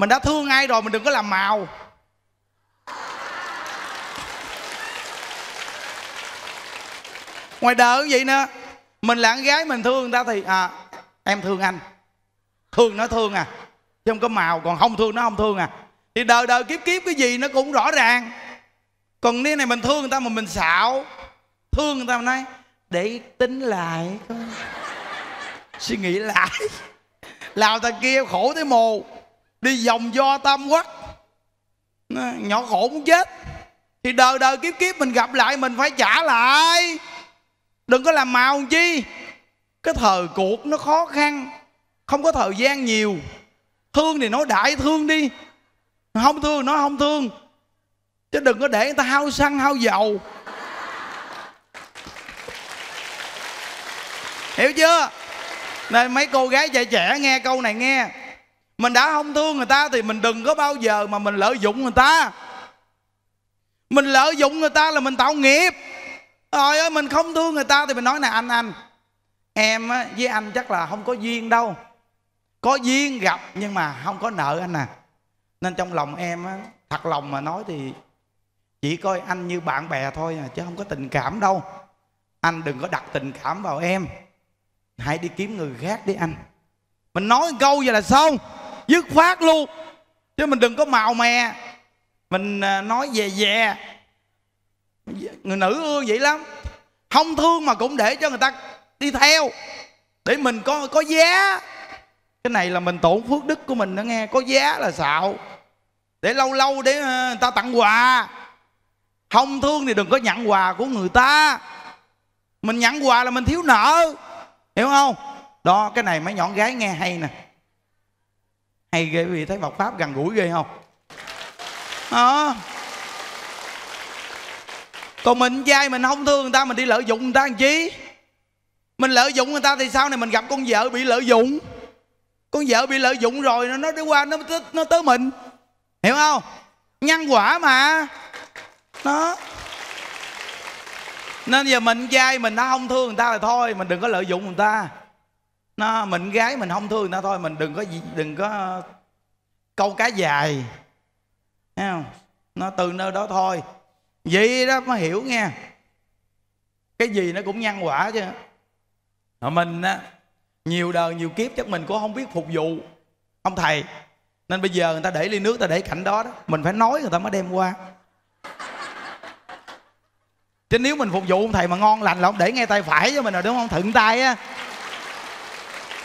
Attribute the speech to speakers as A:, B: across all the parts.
A: mình đã thương ai rồi mình đừng có làm màu ngoài đời cũng vậy nữa mình là con gái mình thương người ta thì à em thương anh thương nó thương à chứ không có màu còn không thương nó không thương à thì đời đời kiếp kiếp cái gì nó cũng rõ ràng còn nếu này mình thương người ta mà mình xạo thương người ta mà nói để tính lại suy nghĩ lại làm ta kia khổ tới mù đi vòng do tam quốc nhỏ khổ muốn chết thì đời đời kiếp kiếp mình gặp lại mình phải trả lại đừng có làm màu chi cái thời cuộc nó khó khăn không có thời gian nhiều thương thì nói đại thương đi không thương nó không thương chứ đừng có để người ta hao xăng hao dầu hiểu chưa nên mấy cô gái trẻ trẻ nghe câu này nghe mình đã không thương người ta thì mình đừng có bao giờ mà mình lợi dụng người ta mình lợi dụng người ta là mình tạo nghiệp trời ơi mình không thương người ta thì mình nói nè anh anh em với anh chắc là không có duyên đâu có duyên gặp nhưng mà không có nợ anh à nên trong lòng em thật lòng mà nói thì chỉ coi anh như bạn bè thôi à, chứ không có tình cảm đâu anh đừng có đặt tình cảm vào em hãy đi kiếm người khác đi anh mình nói câu vậy là xong dứt khoát luôn chứ mình đừng có màu mè mình à, nói về về người nữ ưa vậy lắm không thương mà cũng để cho người ta đi theo để mình có có giá cái này là mình tổn phước đức của mình đó nghe có giá là xạo để lâu lâu để à, người ta tặng quà không thương thì đừng có nhận quà của người ta mình nhận quà là mình thiếu nợ hiểu không đó cái này mấy nhỏ gái nghe hay nè hay ghê quý thấy Phật pháp gần gũi ghê không đó còn mình dai mình không thương người ta mình đi lợi dụng người ta làm chi mình lợi dụng người ta thì sau này mình gặp con vợ bị lợi dụng con vợ bị lợi dụng rồi nó nó qua nó tới, nó tới mình hiểu không nhân quả mà nó nên giờ mình dai mình nó không thương người ta là thôi mình đừng có lợi dụng người ta nó mình gái mình không thương nó thôi mình đừng có đừng có câu cá dài Thấy không? nó từ nơi đó thôi vậy đó mới hiểu nghe cái gì nó cũng nhân quả chứ mà mình á nhiều đời nhiều kiếp chắc mình cũng không biết phục vụ ông thầy nên bây giờ người ta để ly nước ta để cảnh đó đó mình phải nói người ta mới đem qua chứ nếu mình phục vụ ông thầy mà ngon lành là ông để ngay tay phải cho mình rồi đúng không thuận tay á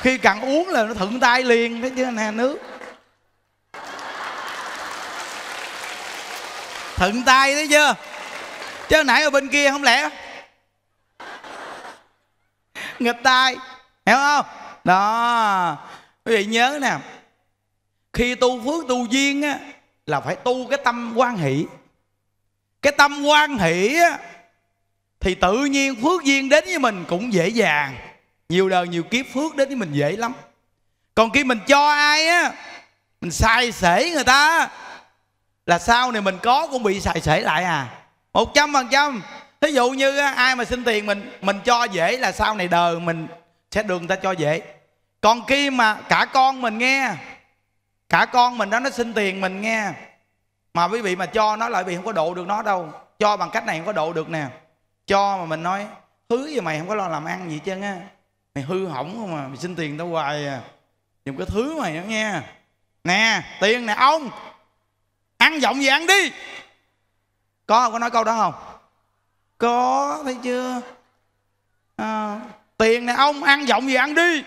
A: khi cần uống là nó thuận tay liền đấy chứ nè nước thuận tay đấy chưa chứ nãy ở bên kia không lẽ nghịch tay hiểu không đó quý vị nhớ nè khi tu phước tu duyên á là phải tu cái tâm quan hỷ cái tâm quan hỷ á thì tự nhiên phước duyên đến với mình cũng dễ dàng nhiều đời nhiều kiếp phước đến với mình dễ lắm còn khi mình cho ai á mình sai sể người ta là sau này mình có cũng bị xài sể lại à một trăm phần trăm thí dụ như ai mà xin tiền mình mình cho dễ là sau này đời mình sẽ được người ta cho dễ còn khi mà cả con mình nghe cả con mình đó nó xin tiền mình nghe mà quý vị mà cho nó lại bị không có độ được nó đâu cho bằng cách này không có độ được nè cho mà mình nói thứ gì mày không có lo làm ăn gì chứ á mày hư hỏng không à mày xin tiền tao hoài à dùng cái thứ mày đó nghe nè tiền nè ông ăn giọng gì ăn đi có không có nói câu đó không có thấy chưa à, tiền nè ông ăn giọng gì ăn đi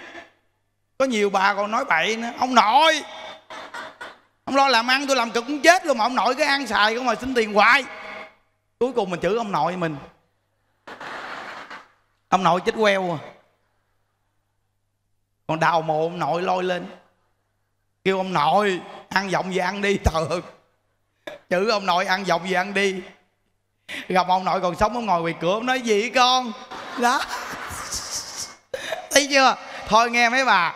A: có nhiều bà còn nói bậy nữa ông nội ông lo làm ăn tôi làm cực cũng chết luôn mà ông nội cứ ăn xài không mà xin tiền hoài cuối cùng mình chửi ông nội mình ông nội chết queo à còn đào mồ ông nội lôi lên kêu ông nội ăn giọng gì ăn đi thật chữ ông nội ăn giọng gì ăn đi gặp ông nội còn sống ông ngồi quỳ cửa ông nói gì con đó thấy chưa thôi nghe mấy bà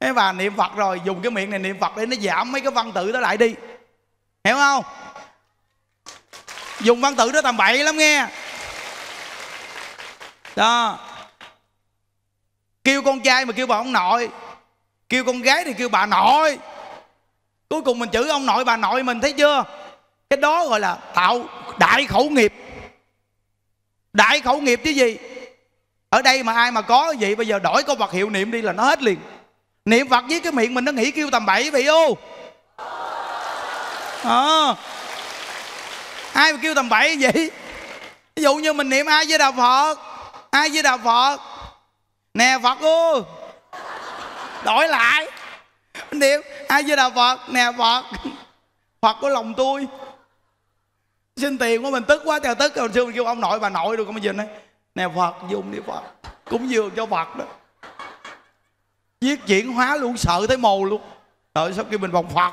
A: mấy bà niệm phật rồi dùng cái miệng này niệm phật để nó giảm mấy cái văn tự đó lại đi hiểu không dùng văn tự đó tầm bậy lắm nghe đó kêu con trai mà kêu bà ông nội kêu con gái thì kêu bà nội cuối cùng mình chữ ông nội bà nội mình thấy chưa cái đó gọi là tạo đại khẩu nghiệp đại khẩu nghiệp chứ gì ở đây mà ai mà có vậy bây giờ đổi câu vật hiệu niệm đi là nó hết liền niệm phật với cái miệng mình nó nghĩ kêu tầm bậy vậy ô à. ai mà kêu tầm bậy vậy ví dụ như mình niệm ai với đà phật ai với đà phật nè phật ư đổi lại mình niệm ai với đà phật nè phật phật của lòng tôi xin tiền của mình tức quá trời tức hồi xưa mình kêu ông nội bà nội rồi không bây giờ nói nè phật dùng đi phật cúng dường cho phật đó viết chuyển hóa luôn sợ tới mồ luôn rồi sau khi mình vòng phật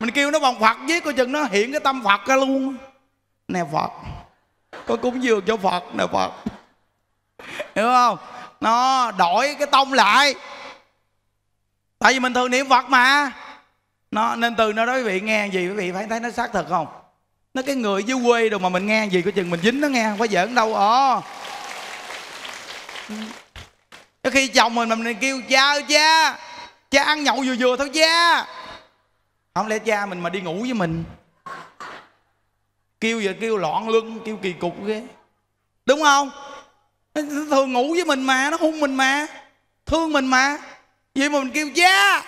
A: mình kêu nó vòng phật viết coi chừng nó hiện cái tâm phật ra luôn nè phật có cúng dường cho phật nè phật hiểu không nó đổi cái tông lại tại vì mình thường niệm phật mà nó nên từ nó đó quý vị nghe gì quý vị phải thấy nó xác thực không nó cái người dưới quê đồ mà mình nghe gì có chừng mình dính nó nghe không có giỡn đâu ờ có khi chồng mình mình kêu cha ơi cha cha ăn nhậu vừa vừa thôi cha không lẽ cha mình mà đi ngủ với mình kêu giờ kêu loạn lưng kêu kỳ cục ghê đúng không thường ngủ với mình mà nó hung mình mà thương mình mà vậy mà mình kêu cha dạ. yeah!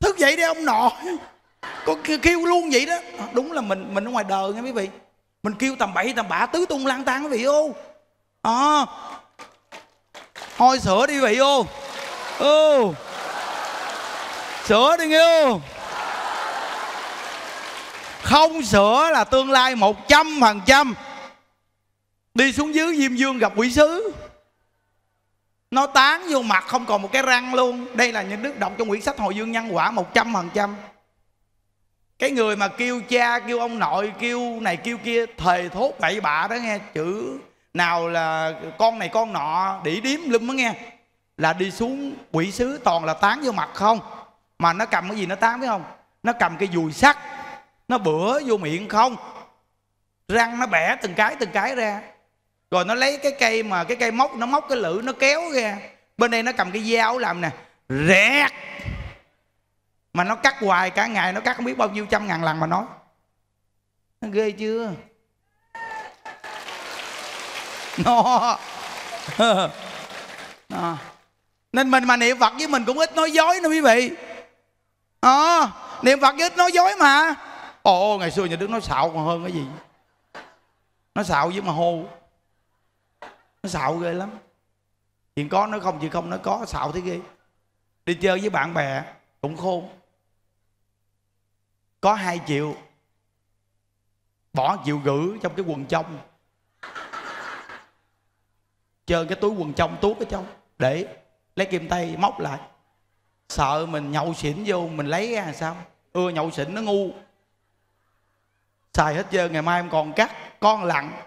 A: thức dậy đi ông nội con kêu luôn vậy đó đúng là mình mình ở ngoài đời nghe quý vị mình kêu tầm bậy tầm bạ tứ tung lang tan quý vị ô à, ờ. hôi sữa đi quý vị ô ô sữa đi ô không sửa là tương lai một trăm phần trăm đi xuống dưới diêm dương gặp quỷ sứ nó tán vô mặt không còn một cái răng luôn đây là những đức động trong quyển sách hồi dương nhân quả một trăm phần trăm cái người mà kêu cha kêu ông nội kêu này kêu kia thề thốt bậy bạ đó nghe chữ nào là con này con nọ đỉ điếm lum đó nghe là đi xuống quỷ sứ toàn là tán vô mặt không mà nó cầm cái gì nó tán biết không nó cầm cái dùi sắt nó bữa vô miệng không răng nó bẻ từng cái từng cái ra rồi nó lấy cái cây mà cái cây móc nó móc cái lưỡi nó kéo ra bên đây nó cầm cái dao làm nè rẹt mà nó cắt hoài cả ngày nó cắt không biết bao nhiêu trăm ngàn lần mà nói nó ghê chưa nó à. nên mình mà niệm phật với mình cũng ít nói dối nữa quý vị à, niệm phật ít nói dối mà ồ ngày xưa nhà đức nói xạo còn hơn cái gì nó xạo với mà hô nó xạo ghê lắm chuyện có nó không chuyện không nó có xạo thế ghê đi chơi với bạn bè cũng khôn có hai triệu bỏ triệu gửi trong cái quần trong chơi cái túi quần trong tuốt ở trong để lấy kim tay móc lại sợ mình nhậu xỉn vô mình lấy ra sao ưa nhậu xỉn nó ngu xài hết chơi ngày mai em còn cắt con lặng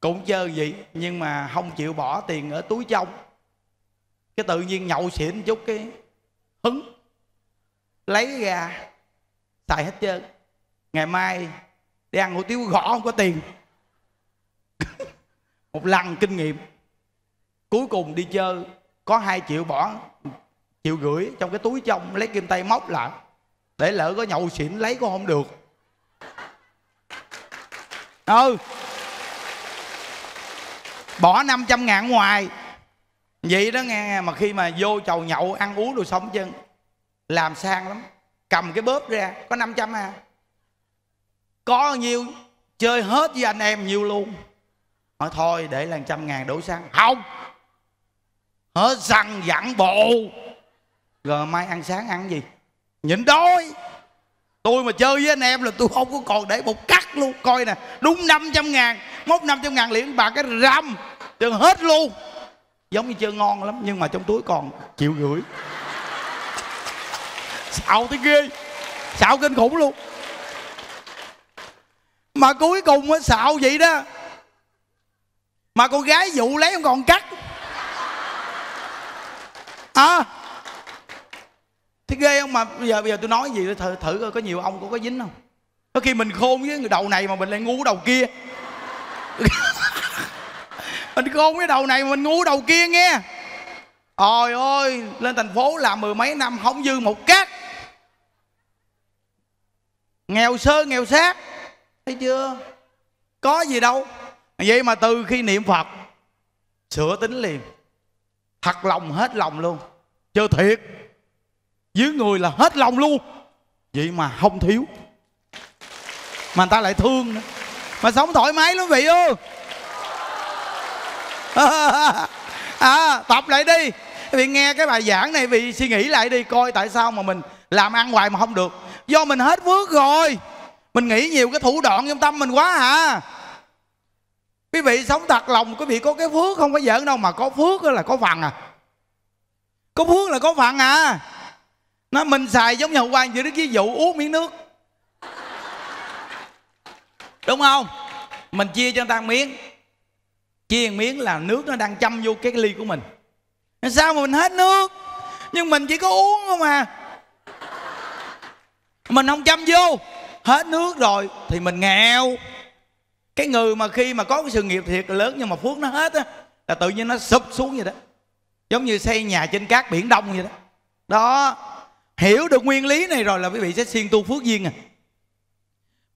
A: cũng chơi vậy nhưng mà không chịu bỏ tiền ở túi trong cái tự nhiên nhậu xỉn chút cái hứng lấy ra xài hết trơn ngày mai đi ăn hủ tiếu gõ không có tiền một lần kinh nghiệm cuối cùng đi chơi có hai triệu bỏ triệu gửi trong cái túi trong lấy kim tay móc lại để lỡ có nhậu xỉn lấy cũng không được ừ bỏ 500 ngàn ngoài vậy đó nghe mà khi mà vô chầu nhậu ăn uống đồ sống chân làm sang lắm cầm cái bóp ra có 500 à có nhiêu chơi hết với anh em nhiêu luôn hỏi thôi để là trăm ngàn đổ xăng không hết xăng dặn bộ rồi mai ăn sáng ăn gì nhịn đói tôi mà chơi với anh em là tôi không có còn để một cắt luôn coi nè đúng 500 ngàn mốt 500 ngàn liền bà cái răm chừng hết luôn giống như chơi ngon lắm nhưng mà trong túi còn chịu gửi xạo tới ghê xạo kinh khủng luôn mà cuối cùng á xạo vậy đó mà con gái dụ lấy không còn cắt à thấy ghê không mà bây giờ bây giờ tôi nói gì thử, thử coi có nhiều ông có có dính không có khi mình khôn với người đầu này mà mình lại ngu đầu kia mình khôn với đầu này mà mình ngu đầu kia nghe ôi ôi lên thành phố làm mười mấy năm không dư một cát nghèo sơ nghèo sát thấy chưa có gì đâu vậy mà từ khi niệm phật sửa tính liền thật lòng hết lòng luôn chưa thiệt với người là hết lòng luôn vậy mà không thiếu mà người ta lại thương nữa mà sống thoải mái lắm vị ơi à, à, tập lại đi vì nghe cái bài giảng này vì suy nghĩ lại đi coi tại sao mà mình làm ăn hoài mà không được do mình hết phước rồi mình nghĩ nhiều cái thủ đoạn trong tâm mình quá hả à. quý vị sống thật lòng quý vị có cái phước không có giỡn đâu mà có phước là có phần à có phước là có phần à nó mình xài giống như hậu quan vậy đó ví dụ uống miếng nước đúng không mình chia cho người ta miếng chia miếng là nước nó đang châm vô cái ly của mình sao mà mình hết nước nhưng mình chỉ có uống không à mình không chăm vô hết nước rồi thì mình nghèo cái người mà khi mà có cái sự nghiệp thiệt lớn nhưng mà phước nó hết á là tự nhiên nó sụp xuống vậy đó giống như xây nhà trên cát biển đông vậy đó đó hiểu được nguyên lý này rồi là quý vị sẽ siêng tu phước duyên à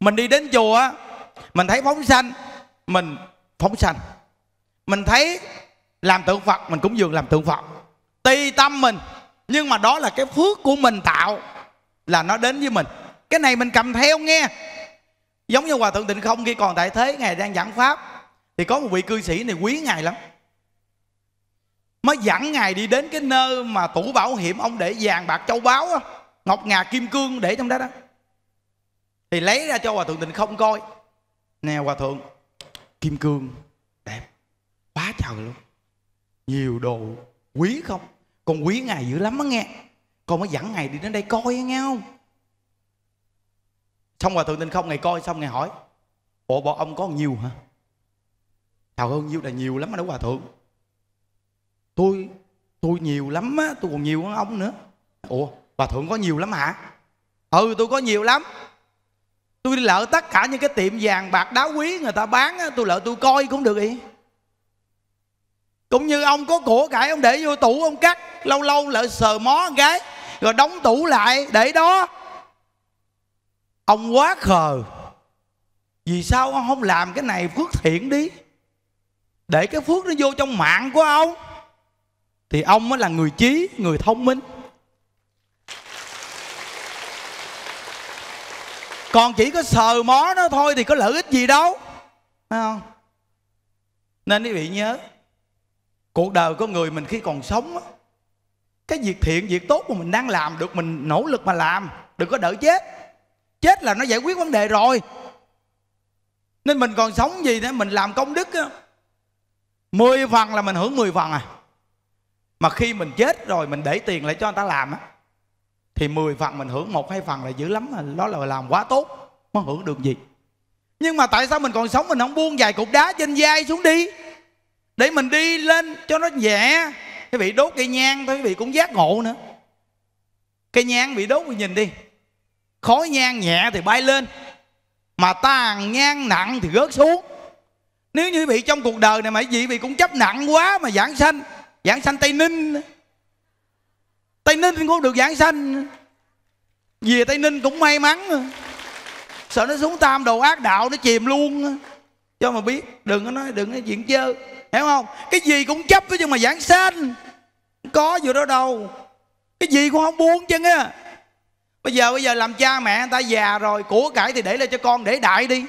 A: mình đi đến chùa mình thấy phóng sanh mình phóng sanh mình thấy làm tượng phật mình cũng dường làm tượng phật tùy tâm mình nhưng mà đó là cái phước của mình tạo là nó đến với mình cái này mình cầm theo nghe giống như hòa thượng tịnh không khi còn tại thế ngài đang giảng pháp thì có một vị cư sĩ này quý ngài lắm mới dẫn ngài đi đến cái nơi mà tủ bảo hiểm ông để vàng bạc châu báu đó, ngọc ngà kim cương để trong đó đó thì lấy ra cho hòa thượng tịnh không coi nè hòa thượng kim cương đẹp quá trời luôn nhiều đồ quý không con quý ngài dữ lắm á nghe con mới dẫn ngài đi đến đây coi nghe không xong hòa thượng tịnh không ngài coi xong ngài hỏi bộ bọn ông có nhiều hả thảo hơn nhiêu là nhiều lắm đó hòa thượng tôi tôi nhiều lắm á tôi còn nhiều hơn ông nữa ủa bà thượng có nhiều lắm hả ừ tôi có nhiều lắm tôi lỡ tất cả những cái tiệm vàng bạc đá quý người ta bán á tôi lỡ tôi coi cũng được ý cũng như ông có của cải ông để vô tủ ông cắt lâu lâu lỡ sờ mó một cái rồi đóng tủ lại để đó ông quá khờ vì sao ông không làm cái này phước thiện đi để cái phước nó vô trong mạng của ông thì ông mới là người trí người thông minh còn chỉ có sờ mó nó thôi thì có lợi ích gì đâu Thấy không nên quý vị nhớ cuộc đời của người mình khi còn sống á, cái việc thiện việc tốt mà mình đang làm được mình nỗ lực mà làm đừng có đợi chết chết là nó giải quyết vấn đề rồi nên mình còn sống gì nữa mình làm công đức á, 10 phần là mình hưởng mười phần à mà khi mình chết rồi mình để tiền lại cho người ta làm á thì 10 phần mình hưởng một hai phần là dữ lắm đó là làm quá tốt mới hưởng được gì nhưng mà tại sao mình còn sống mình không buông vài cục đá trên vai xuống đi để mình đi lên cho nó nhẹ cái vị đốt cây nhang thôi quý vị cũng giác ngộ nữa cây nhang bị đốt mình nhìn đi khói nhang nhẹ thì bay lên mà tàn nhang nặng thì rớt xuống nếu như quý vị trong cuộc đời này mà quý vị cũng chấp nặng quá mà giảng sanh giảng sanh tây ninh tây ninh cũng được giảng sanh về tây ninh cũng may mắn sợ nó xuống tam đồ ác đạo nó chìm luôn cho mà biết đừng có nói đừng có chuyện chơi hiểu không cái gì cũng chấp chứ mà giảng sanh có gì đó đâu cái gì cũng không buông chân á bây giờ bây giờ làm cha mẹ người ta già rồi của cải thì để lại cho con để đại đi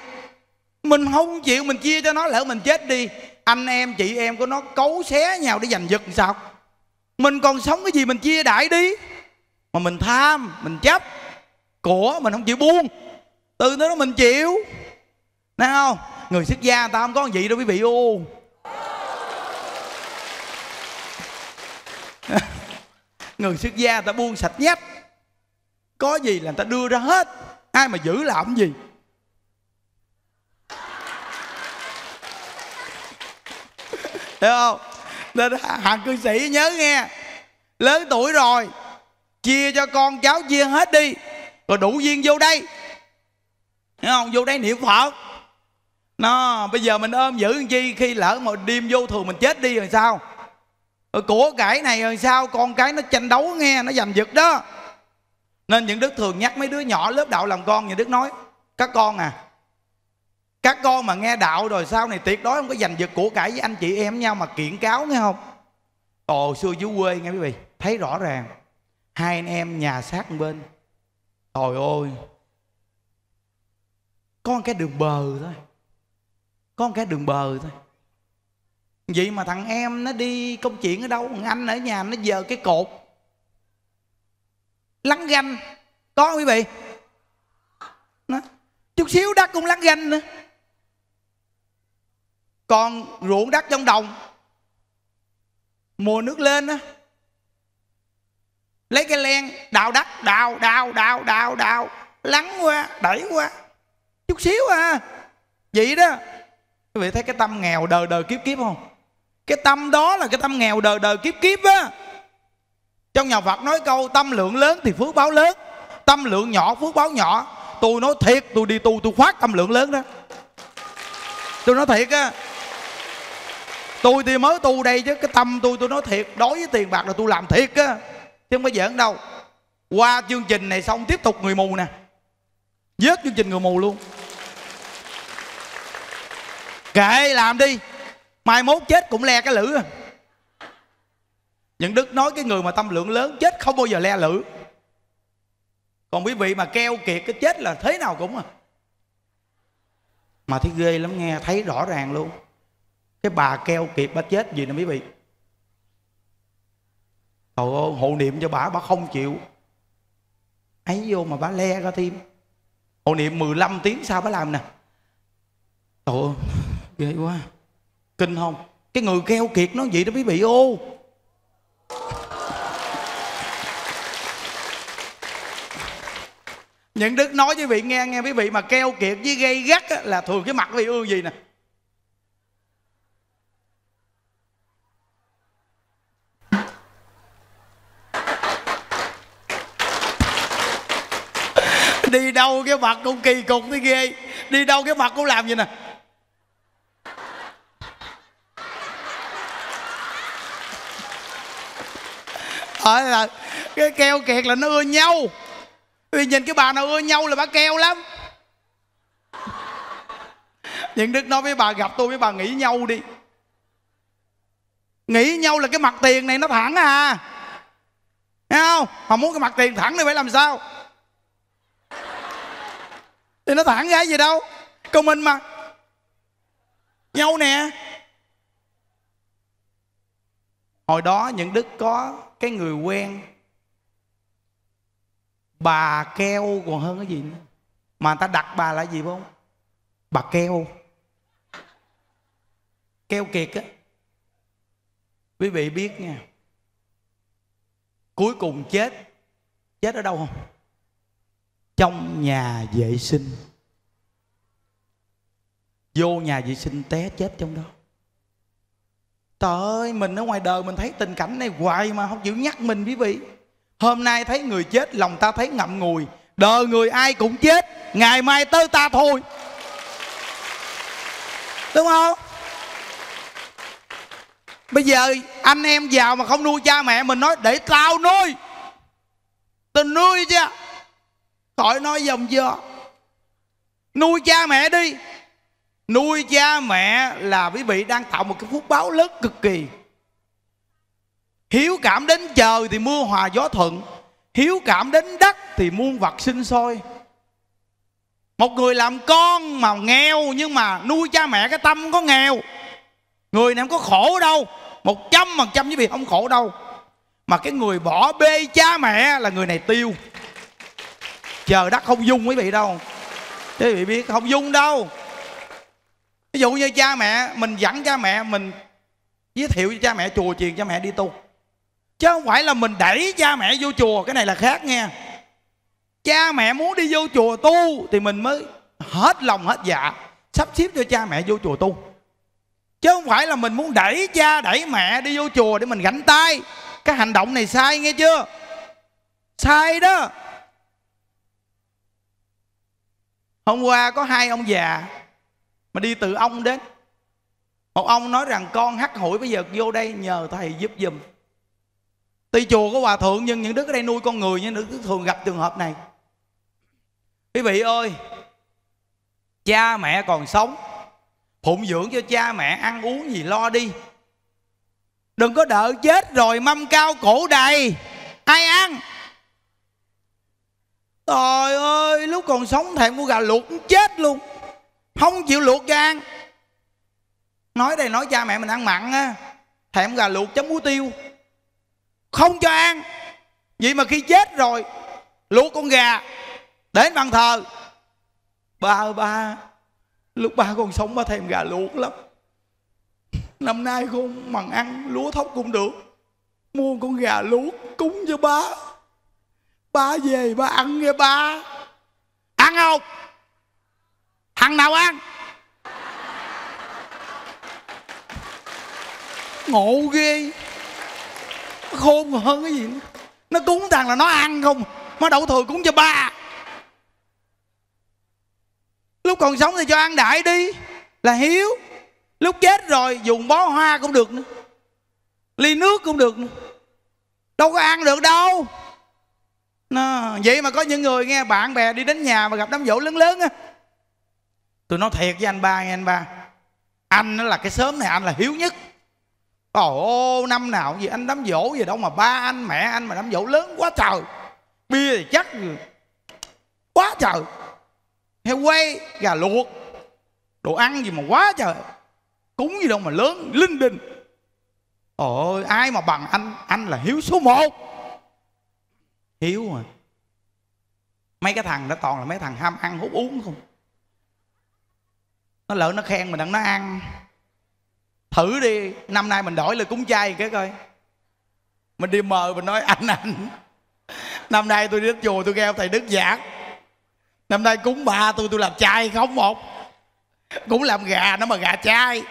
A: mình không chịu mình chia cho nó lỡ mình chết đi anh em chị em của nó cấu xé nhau để giành giật sao mình còn sống cái gì mình chia đại đi mà mình tham mình chấp của mình không chịu buông từ đó mình chịu nè không người xuất gia người ta không có gì đâu quý vị ô người xuất gia người ta buông sạch nhất có gì là người ta đưa ra hết ai mà giữ làm gì hiểu không nên hàng cư sĩ nhớ nghe lớn tuổi rồi chia cho con cháu chia hết đi rồi đủ duyên vô đây hiểu không vô đây niệm phật nó bây giờ mình ôm giữ chi khi lỡ mà đêm vô thường mình chết đi rồi sao rồi của cải này rồi sao con cái nó tranh đấu nghe nó giành giật đó nên những đức thường nhắc mấy đứa nhỏ lớp đạo làm con những đức nói các con à các con mà nghe đạo rồi sau này tuyệt đối không có giành giật của cải với anh chị em nhau mà kiện cáo nghe không ồ xưa dưới quê nghe quý vị thấy rõ ràng hai anh em nhà sát bên trời ơi có một cái đường bờ thôi có một cái đường bờ thôi vậy mà thằng em nó đi công chuyện ở đâu thằng anh ở nhà nó giờ cái cột lắng ganh có quý vị nó chút xíu đất cũng lắng ganh nữa còn ruộng đất trong đồng mùa nước lên á lấy cái len đào đất đào đào đào đào đào lắng qua đẩy qua chút xíu à vậy đó quý vị thấy cái tâm nghèo đời đời kiếp kiếp không cái tâm đó là cái tâm nghèo đời đời kiếp kiếp á trong nhà phật nói câu tâm lượng lớn thì phước báo lớn tâm lượng nhỏ phước báo nhỏ tôi nói thiệt tôi đi tu tôi khoát tâm lượng lớn đó tôi nói thiệt á tôi thì mới tu đây chứ cái tâm tôi tôi nói thiệt đối với tiền bạc là tôi làm thiệt á chứ không có giỡn đâu qua chương trình này xong tiếp tục người mù nè dớt chương trình người mù luôn kệ làm đi mai mốt chết cũng le cái lử à. những đức nói cái người mà tâm lượng lớn chết không bao giờ le lử còn quý vị mà keo kiệt cái chết là thế nào cũng à mà thấy ghê lắm nghe thấy rõ ràng luôn cái bà keo kịp bà chết gì nè quý vị Trời ơi hộ niệm cho bà bà không chịu ấy vô mà bà le ra thêm hộ niệm 15 tiếng sao bà làm nè Trời ơi ghê quá kinh không cái người keo kiệt nó vậy đó quý vị ô những đức nói với vị nghe nghe quý vị mà keo kiệt với gây gắt á, là thường cái mặt vị ương gì nè đi đâu cái mặt cũng kỳ cục thế ghê đi đâu cái mặt cũng làm vậy nè ở ờ, là cái keo kẹt là nó ưa nhau vì nhìn cái bà nào ưa nhau là bà keo lắm những đức nói với bà gặp tôi với bà nghĩ nhau đi nghĩ nhau là cái mặt tiền này nó thẳng à Thấy không họ muốn cái mặt tiền thẳng thì phải làm sao thì nó thẳng ra gì đâu công minh mà nhau nè hồi đó những đức có cái người quen bà keo còn hơn cái gì nữa mà người ta đặt bà là gì không bà keo keo kiệt á quý vị biết nha cuối cùng chết chết ở đâu không trong nhà vệ sinh vô nhà vệ sinh té chết trong đó trời ơi mình ở ngoài đời mình thấy tình cảnh này hoài mà không chịu nhắc mình quý vị hôm nay thấy người chết lòng ta thấy ngậm ngùi đời người ai cũng chết ngày mai tới ta thôi đúng không bây giờ anh em giàu mà không nuôi cha mẹ mình nói để tao nuôi tao nuôi chứ khỏi nói dòng dơ nuôi cha mẹ đi nuôi cha mẹ là quý vị đang tạo một cái phúc báo lớn cực kỳ hiếu cảm đến trời thì mưa hòa gió thuận hiếu cảm đến đất thì muôn vật sinh sôi một người làm con mà nghèo nhưng mà nuôi cha mẹ cái tâm có nghèo người này không có khổ đâu một trăm phần trăm với vị không khổ đâu mà cái người bỏ bê cha mẹ là người này tiêu chờ đất không dung quý vị đâu quý vị biết không dung đâu ví dụ như cha mẹ mình dẫn cha mẹ mình giới thiệu cho cha mẹ chùa truyền cha mẹ đi tu chứ không phải là mình đẩy cha mẹ vô chùa cái này là khác nghe cha mẹ muốn đi vô chùa tu thì mình mới hết lòng hết dạ sắp xếp cho cha mẹ vô chùa tu chứ không phải là mình muốn đẩy cha đẩy mẹ đi vô chùa để mình gánh tay cái hành động này sai nghe chưa sai đó hôm qua có hai ông già mà đi từ ông đến một ông nói rằng con hắt hủi bây giờ vô đây nhờ thầy giúp giùm tuy chùa có hòa thượng nhưng những đứa ở đây nuôi con người nhưng đức thường gặp trường hợp này quý vị ơi cha mẹ còn sống phụng dưỡng cho cha mẹ ăn uống gì lo đi đừng có đợi chết rồi mâm cao cổ đầy ai ăn Trời ơi lúc còn sống thèm mua gà luộc chết luôn Không chịu luộc ra ăn Nói đây nói cha mẹ mình ăn mặn á Thèm gà luộc chấm muối tiêu Không cho ăn Vậy mà khi chết rồi Luộc con gà Đến bàn thờ Ba ơi ba Lúc ba còn sống ba thèm gà luộc lắm Năm nay không bằng ăn lúa thóc cũng được Mua con gà luộc cúng cho ba ba về ba ăn nghe ba ăn không thằng nào ăn ngộ ghê nó khôn hơn cái gì nó cúng thằng là nó ăn không mà đậu thừa cúng cho ba lúc còn sống thì cho ăn đại đi là hiếu lúc chết rồi dùng bó hoa cũng được nữa ly nước cũng được nữa. đâu có ăn được đâu nó vậy mà có những người nghe bạn bè đi đến nhà mà gặp đám dỗ lớn lớn á tôi nói thiệt với anh ba nghe anh ba anh nó là cái sớm này anh là hiếu nhất ồ năm nào gì anh đám dỗ gì đâu mà ba anh mẹ anh mà đám dỗ lớn quá trời bia thì chắc quá trời heo quay gà luộc đồ ăn gì mà quá trời cúng gì đâu mà lớn linh đình ôi ai mà bằng anh anh là hiếu số một hiếu mà mấy cái thằng đó toàn là mấy thằng ham ăn hút uống không nó lỡ nó khen mình đặng nó ăn thử đi năm nay mình đổi lời cúng chay cái coi mình đi mời mình nói anh anh năm nay tôi đi đến chùa tôi gheo thầy đức giảng năm nay cúng ba tôi tôi làm chay không một cũng làm gà nó mà gà chay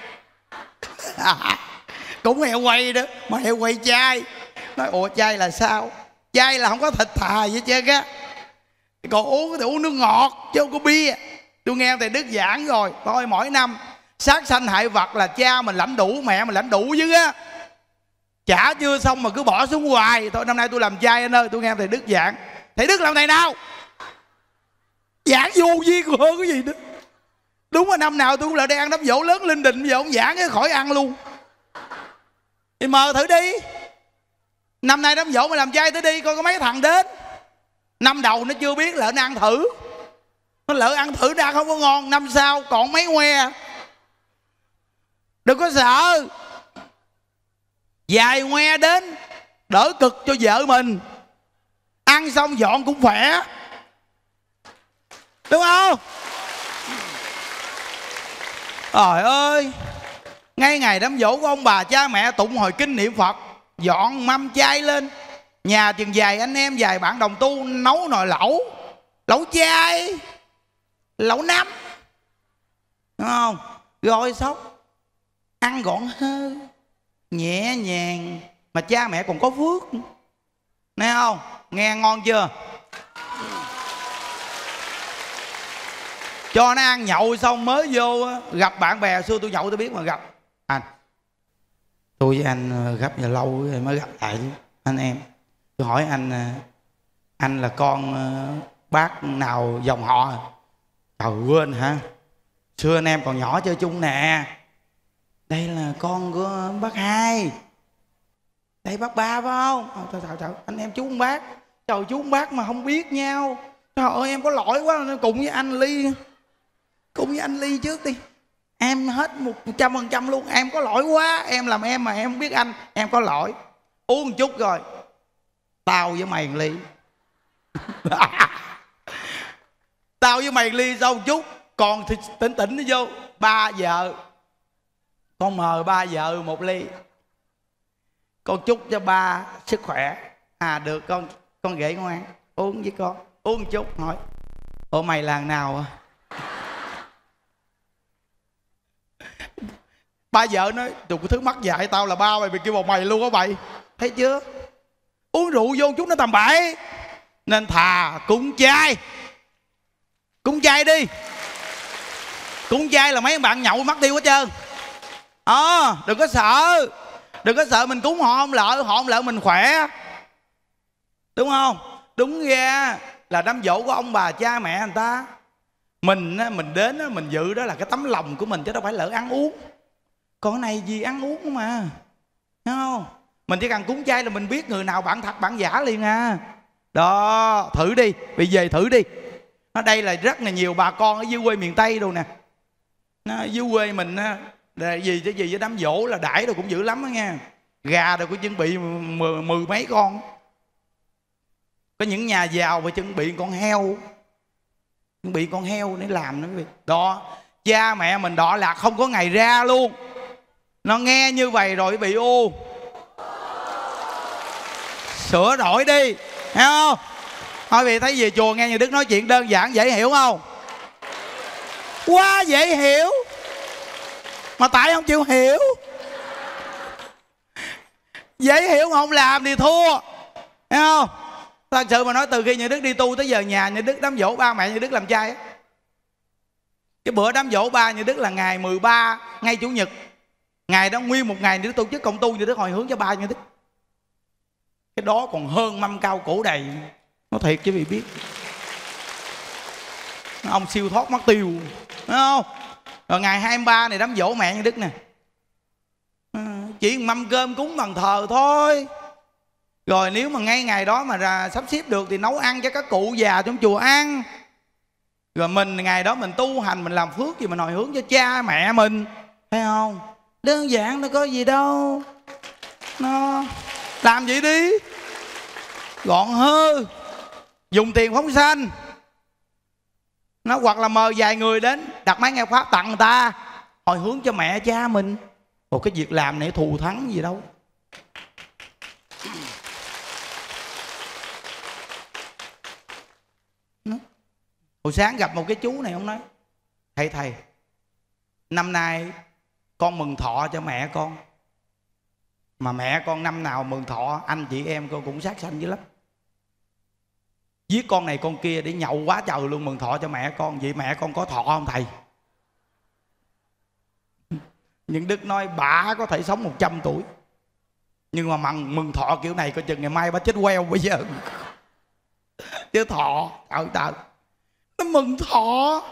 A: à, cũng heo quay đó mà heo quay chay nói ủa chay là sao chai là không có thịt thà vậy chứ á còn uống thì uống nước ngọt chứ không có bia tôi nghe thầy đức giảng rồi thôi mỗi năm sát sanh hại vật là cha mình lãnh đủ mẹ mình lãnh đủ chứ á chả chưa xong mà cứ bỏ xuống hoài thôi năm nay tôi làm chai anh ơi tôi nghe thầy đức giảng thầy đức làm thầy nào giảng vô duyên còn hơn cái gì nữa đúng là năm nào tôi cũng là đang ăn đám dỗ lớn linh đình bây giờ ông giảng cái khỏi ăn luôn thì mờ thử đi năm nay đám dỗ mày làm trai tới đi coi có mấy thằng đến năm đầu nó chưa biết lỡ nó ăn thử nó lỡ ăn thử ra không có ngon năm sau còn mấy que đừng có sợ dài que đến đỡ cực cho vợ mình ăn xong dọn cũng khỏe đúng không trời ơi ngay ngày đám dỗ của ông bà cha mẹ tụng hồi kinh niệm phật dọn mâm chai lên nhà chừng dài anh em dài bạn đồng tu nấu nồi lẩu lẩu chai lẩu nấm đúng không rồi xốc ăn gọn hơn nhẹ nhàng mà cha mẹ còn có phước nghe không nghe ngon chưa cho nó ăn nhậu xong mới vô gặp bạn bè xưa tôi nhậu tôi biết mà gặp anh à, tôi với anh ờ, gặp giờ lâu rồi mới gặp lại anh em tôi hỏi anh ờ, anh là con ờ, bác nào dòng họ trời quên hả xưa anh em còn nhỏ chơi chung nè đây là con của bác hai đây bác ba phải không trời, trời, trời. anh em chú ông bác trời chú ông bác mà không biết nhau trời ơi em có lỗi quá cùng với anh ly cùng với anh ly trước đi em hết một trăm phần trăm luôn em có lỗi quá em làm em mà em biết anh em có lỗi uống chút rồi tao với mày ly tao với mày ly sau chút còn thì tỉnh tỉnh nó vô ba vợ con mời ba vợ một ly con chúc cho ba sức khỏe à được con con ghệ ngoan uống với con uống chút hỏi ủa mày làng nào à ba vợ nói tụi cái thứ mắc dạy tao là ba mày bị kêu bầu mày luôn á mày thấy chưa uống rượu vô chút nó tầm bậy nên thà cúng chay cúng chay đi cúng chay là mấy bạn nhậu mất tiêu hết trơn ờ à, đừng có sợ đừng có sợ mình cúng họ không lợi họ không lợi mình khỏe đúng không đúng ra là đám dỗ của ông bà cha mẹ người ta mình mình đến mình dự đó là cái tấm lòng của mình chứ đâu phải lỡ ăn uống con này gì ăn uống mà Thấy không mình chỉ cần cúng chay là mình biết người nào bạn thật bạn giả liền à đó thử đi bị về thử đi ở đây là rất là nhiều bà con ở dưới quê miền tây đâu nè nó dưới quê mình á gì cái gì với đám dỗ là đãi rồi cũng dữ lắm á nghe gà rồi cũng chuẩn bị mười, mười mấy con có những nhà giàu phải chuẩn bị con heo chuẩn bị con heo để làm nữa đó cha mẹ mình đọa lạc không có ngày ra luôn nó nghe như vậy rồi bị u sửa đổi đi hiểu không thôi vì thấy về chùa nghe như đức nói chuyện đơn giản dễ hiểu không quá dễ hiểu mà tại không chịu hiểu dễ hiểu không làm thì thua hiểu không thật sự mà nói từ khi như đức đi tu tới giờ nhà như đức đám dỗ ba mẹ như đức làm trai cái bữa đám dỗ ba như đức là ngày 13 ngay chủ nhật ngày đó nguyên một ngày nữa tôi chức công tu như đức hồi hướng cho ba như thế cái đó còn hơn mâm cao cổ đầy nó thiệt chứ bị biết ông siêu thoát mất tiêu đúng không rồi ngày 23 này đám dỗ mẹ như đức nè ừ, chỉ mâm cơm cúng bằng thờ thôi rồi nếu mà ngay ngày đó mà ra sắp xếp được thì nấu ăn cho các cụ già trong chùa ăn rồi mình ngày đó mình tu hành mình làm phước gì mình hồi hướng cho cha mẹ mình thấy không đơn giản nó có gì đâu nó làm vậy đi gọn hơ dùng tiền phóng sanh nó hoặc là mời vài người đến đặt máy nghe pháp tặng người ta hồi hướng cho mẹ cha mình một cái việc làm này thù thắng gì đâu hồi sáng gặp một cái chú này ông nói thầy thầy năm nay con mừng thọ cho mẹ con mà mẹ con năm nào mừng thọ anh chị em con cũng sát sanh dữ lắm giết con này con kia để nhậu quá trời luôn mừng thọ cho mẹ con vậy mẹ con có thọ không thầy những đức nói bà có thể sống 100 tuổi nhưng mà mừng, mừng thọ kiểu này coi chừng ngày mai bà chết queo bây giờ chứ thọ tạo tạo nó mừng thọ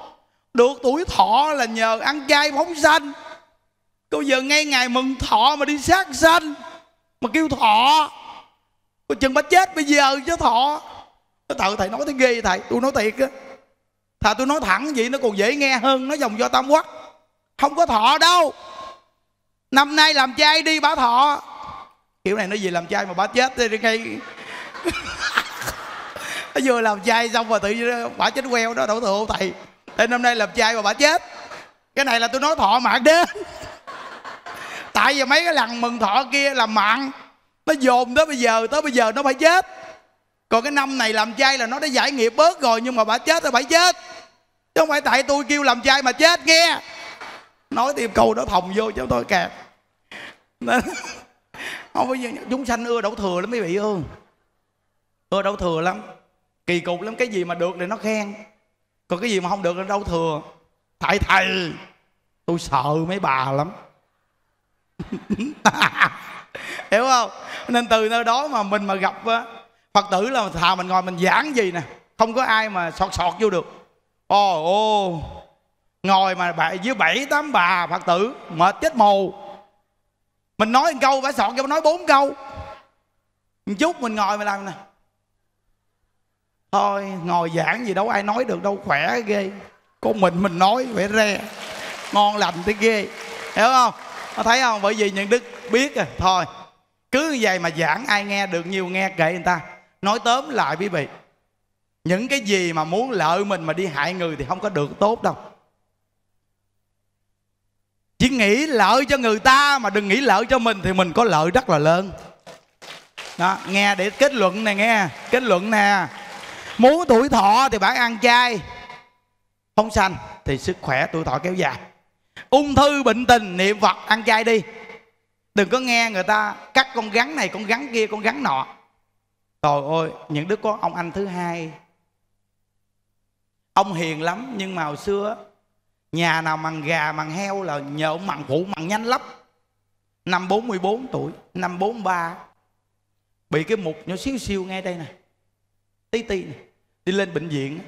A: được tuổi thọ là nhờ ăn chay phóng sanh Cô giờ ngay ngày mừng thọ mà đi sát sanh Mà kêu thọ Cô chừng bà chết bây giờ chứ thọ Thợ thầy nói thấy ghê vậy thầy Tôi nói thiệt á Thà tôi nói thẳng vậy nó còn dễ nghe hơn Nó dòng do tam quốc, Không có thọ đâu Năm nay làm trai đi bà thọ Kiểu này nó gì làm trai mà bà chết đi ngay Nó vừa làm trai xong rồi tự nhiên bà chết queo đó đổ thừa thầy Thế năm nay làm trai mà bà chết Cái này là tôi nói thọ mạng đến tại vì mấy cái lần mừng thọ kia là mặn nó dồn tới bây giờ tới bây giờ nó phải chết còn cái năm này làm trai là nó đã giải nghiệp bớt rồi nhưng mà bà chết thì phải chết chứ không phải tại tôi kêu làm trai mà chết nghe nói thêm câu đó thòng vô cho tôi kẹt không bây giờ chúng sanh ưa đậu thừa lắm mấy vị ơi ưa đậu thừa lắm kỳ cục lắm cái gì mà được thì nó khen còn cái gì mà không được là đau thừa tại thầy tôi sợ mấy bà lắm hiểu không nên từ nơi đó mà mình mà gặp á phật tử là thà mình ngồi mình giảng gì nè không có ai mà sọt sọt vô được ồ ô ngồi mà bậy dưới bảy tám bà phật tử mệt chết mù mình nói một câu phải sọt cho nói bốn câu một chút mình ngồi mình làm nè thôi ngồi giảng gì đâu ai nói được đâu khỏe ghê con mình mình nói phải re ngon lành tới ghê hiểu không có thấy không bởi vì những đức biết rồi à. thôi cứ như vậy mà giảng ai nghe được nhiều nghe kệ người ta nói tóm lại quý vị những cái gì mà muốn lợi mình mà đi hại người thì không có được tốt đâu chỉ nghĩ lợi cho người ta mà đừng nghĩ lợi cho mình thì mình có lợi rất là lớn đó nghe để kết luận này nghe kết luận nè muốn tuổi thọ thì bạn ăn chay không xanh thì sức khỏe tuổi thọ kéo dài ung thư bệnh tình niệm phật ăn chay đi đừng có nghe người ta cắt con rắn này con rắn kia con rắn nọ trời ơi những đứa con ông anh thứ hai ông hiền lắm nhưng mà hồi xưa nhà nào mằng gà mằng heo là nhờ ông mặn phụ mằng nhanh lắm năm 44 tuổi năm 43 bị cái mục nhỏ xíu xiu ngay đây nè tí tí này đi lên bệnh viện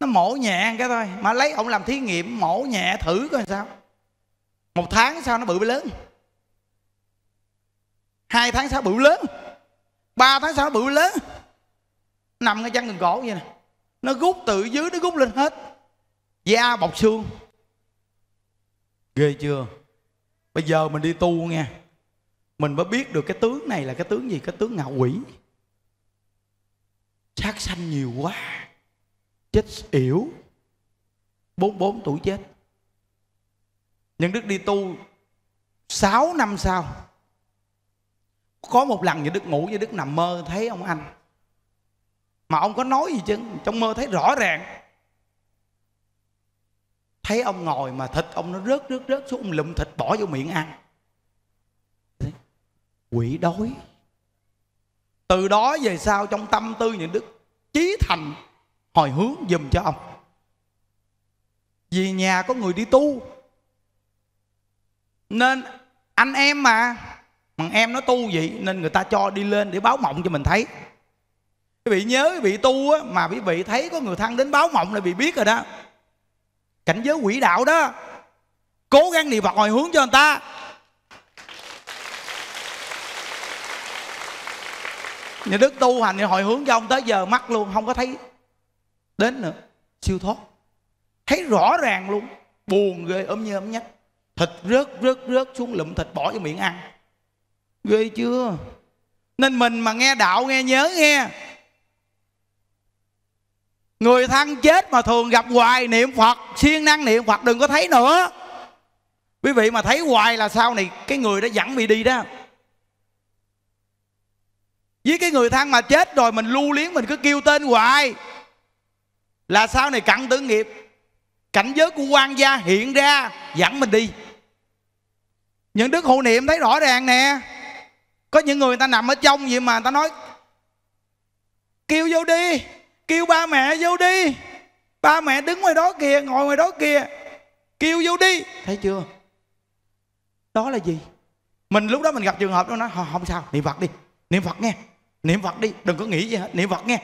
A: nó mổ nhẹ cái thôi mà lấy ông làm thí nghiệm mổ nhẹ thử coi sao một tháng sau nó bự lớn hai tháng sau bự lớn ba tháng sau bự lớn nằm ngay chân gần cổ vậy nè nó rút từ dưới nó rút lên hết da bọc xương ghê chưa bây giờ mình đi tu nghe mình mới biết được cái tướng này là cái tướng gì cái tướng ngạo quỷ sát sanh nhiều quá chết yểu 44 tuổi chết những đức đi tu 6 năm sau có một lần những đức ngủ với đức nằm mơ thấy ông anh mà ông có nói gì chứ trong mơ thấy rõ ràng thấy ông ngồi mà thịt ông nó rớt rớt rớt xuống ông lụm thịt bỏ vô miệng ăn quỷ đói từ đó về sau trong tâm tư những đức chí thành hồi hướng dùm cho ông vì nhà có người đi tu nên anh em mà mà em nó tu vậy nên người ta cho đi lên để báo mộng cho mình thấy quý vị nhớ quý vị tu á, mà quý vị thấy có người thân đến báo mộng là bị biết rồi đó cảnh giới quỷ đạo đó cố gắng niệm phật hồi hướng cho người ta nhà đức tu hành thì hồi hướng cho ông tới giờ mắt luôn không có thấy đến nữa siêu thoát thấy rõ ràng luôn buồn ghê ốm như ốm nhách thịt rớt rớt rớt xuống lụm thịt bỏ vô miệng ăn ghê chưa nên mình mà nghe đạo nghe nhớ nghe Người thân chết mà thường gặp hoài niệm Phật siêng năng niệm Phật đừng có thấy nữa Quý vị mà thấy hoài là sao này Cái người đã dẫn bị đi đó Với cái người thân mà chết rồi Mình lưu liếng mình cứ kêu tên hoài là sau này cận tử nghiệp cảnh giới của quan gia hiện ra dẫn mình đi những đức hộ niệm thấy rõ ràng nè có những người, người ta nằm ở trong vậy mà người ta nói kêu vô đi kêu ba mẹ vô đi ba mẹ đứng ngoài đó kìa ngồi ngoài đó kìa kêu vô đi thấy chưa đó là gì mình lúc đó mình gặp trường hợp đó nó không sao niệm phật đi niệm phật nghe niệm phật đi đừng có nghĩ gì hết niệm phật nghe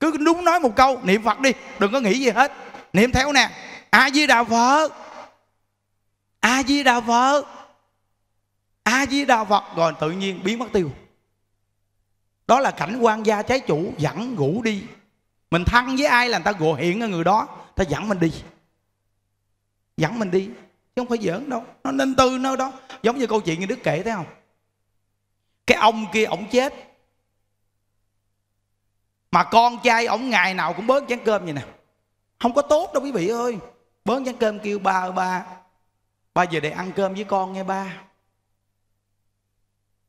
A: cứ đúng nói một câu niệm phật đi đừng có nghĩ gì hết niệm theo nè a di đà phật a di đà phật a di đà phật rồi tự nhiên biến mất tiêu đó là cảnh quan gia trái chủ dẫn ngủ đi mình thân với ai là người ta gộ hiện ở người đó ta dẫn mình đi dẫn mình đi chứ không phải giỡn đâu nó nên tư nơi đó giống như câu chuyện như đức kể thấy không cái ông kia ổng chết mà con trai ổng ngày nào cũng bớt chén cơm vậy nè không có tốt đâu quý vị ơi bớt chén cơm kêu ba ơi ba ba về để ăn cơm với con nghe ba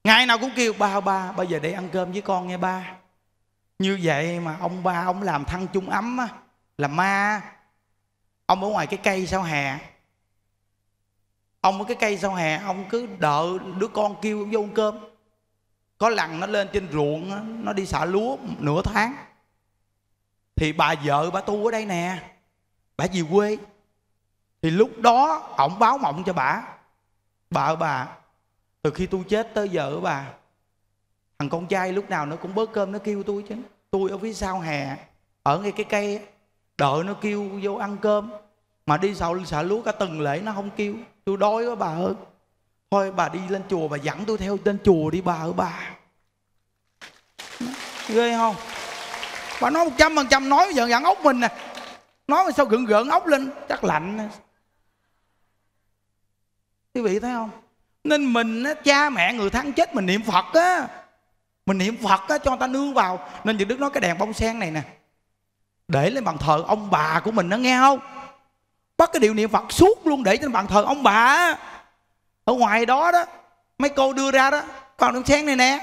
A: ngày nào cũng kêu ba ơi ba ba về để ăn cơm với con nghe ba như vậy mà ông ba ông làm thân chung ấm á là ma ông ở ngoài cái cây sau hè ông ở cái cây sau hè ông cứ đợi đứa con kêu vô cơm có lần nó lên trên ruộng nó đi xả lúa nửa tháng thì bà vợ bà tu ở đây nè bà về quê thì lúc đó ổng báo mộng cho bà bà ở bà từ khi tôi chết tới giờ bà thằng con trai lúc nào nó cũng bớt cơm nó kêu tôi chứ tôi ở phía sau hè ở ngay cái cây đợi nó kêu vô ăn cơm mà đi xào xả lúa cả tuần lễ nó không kêu tôi đói quá bà ơi thôi bà đi lên chùa bà dẫn tôi theo lên chùa đi bà ở bà ghê không bà nói một trăm phần trăm nói giờ dẫn ốc mình nè nói mà sao gượng gượng ốc lên chắc lạnh quý vị thấy không nên mình á, cha mẹ người thân chết mình niệm phật á mình niệm phật á cho người ta nương vào nên những đức nói cái đèn bông sen này nè để lên bàn thờ ông bà của mình nó nghe không bắt cái điều niệm phật suốt luôn để trên bàn thờ ông bà ở ngoài đó đó mấy cô đưa ra đó còn đống sáng này nè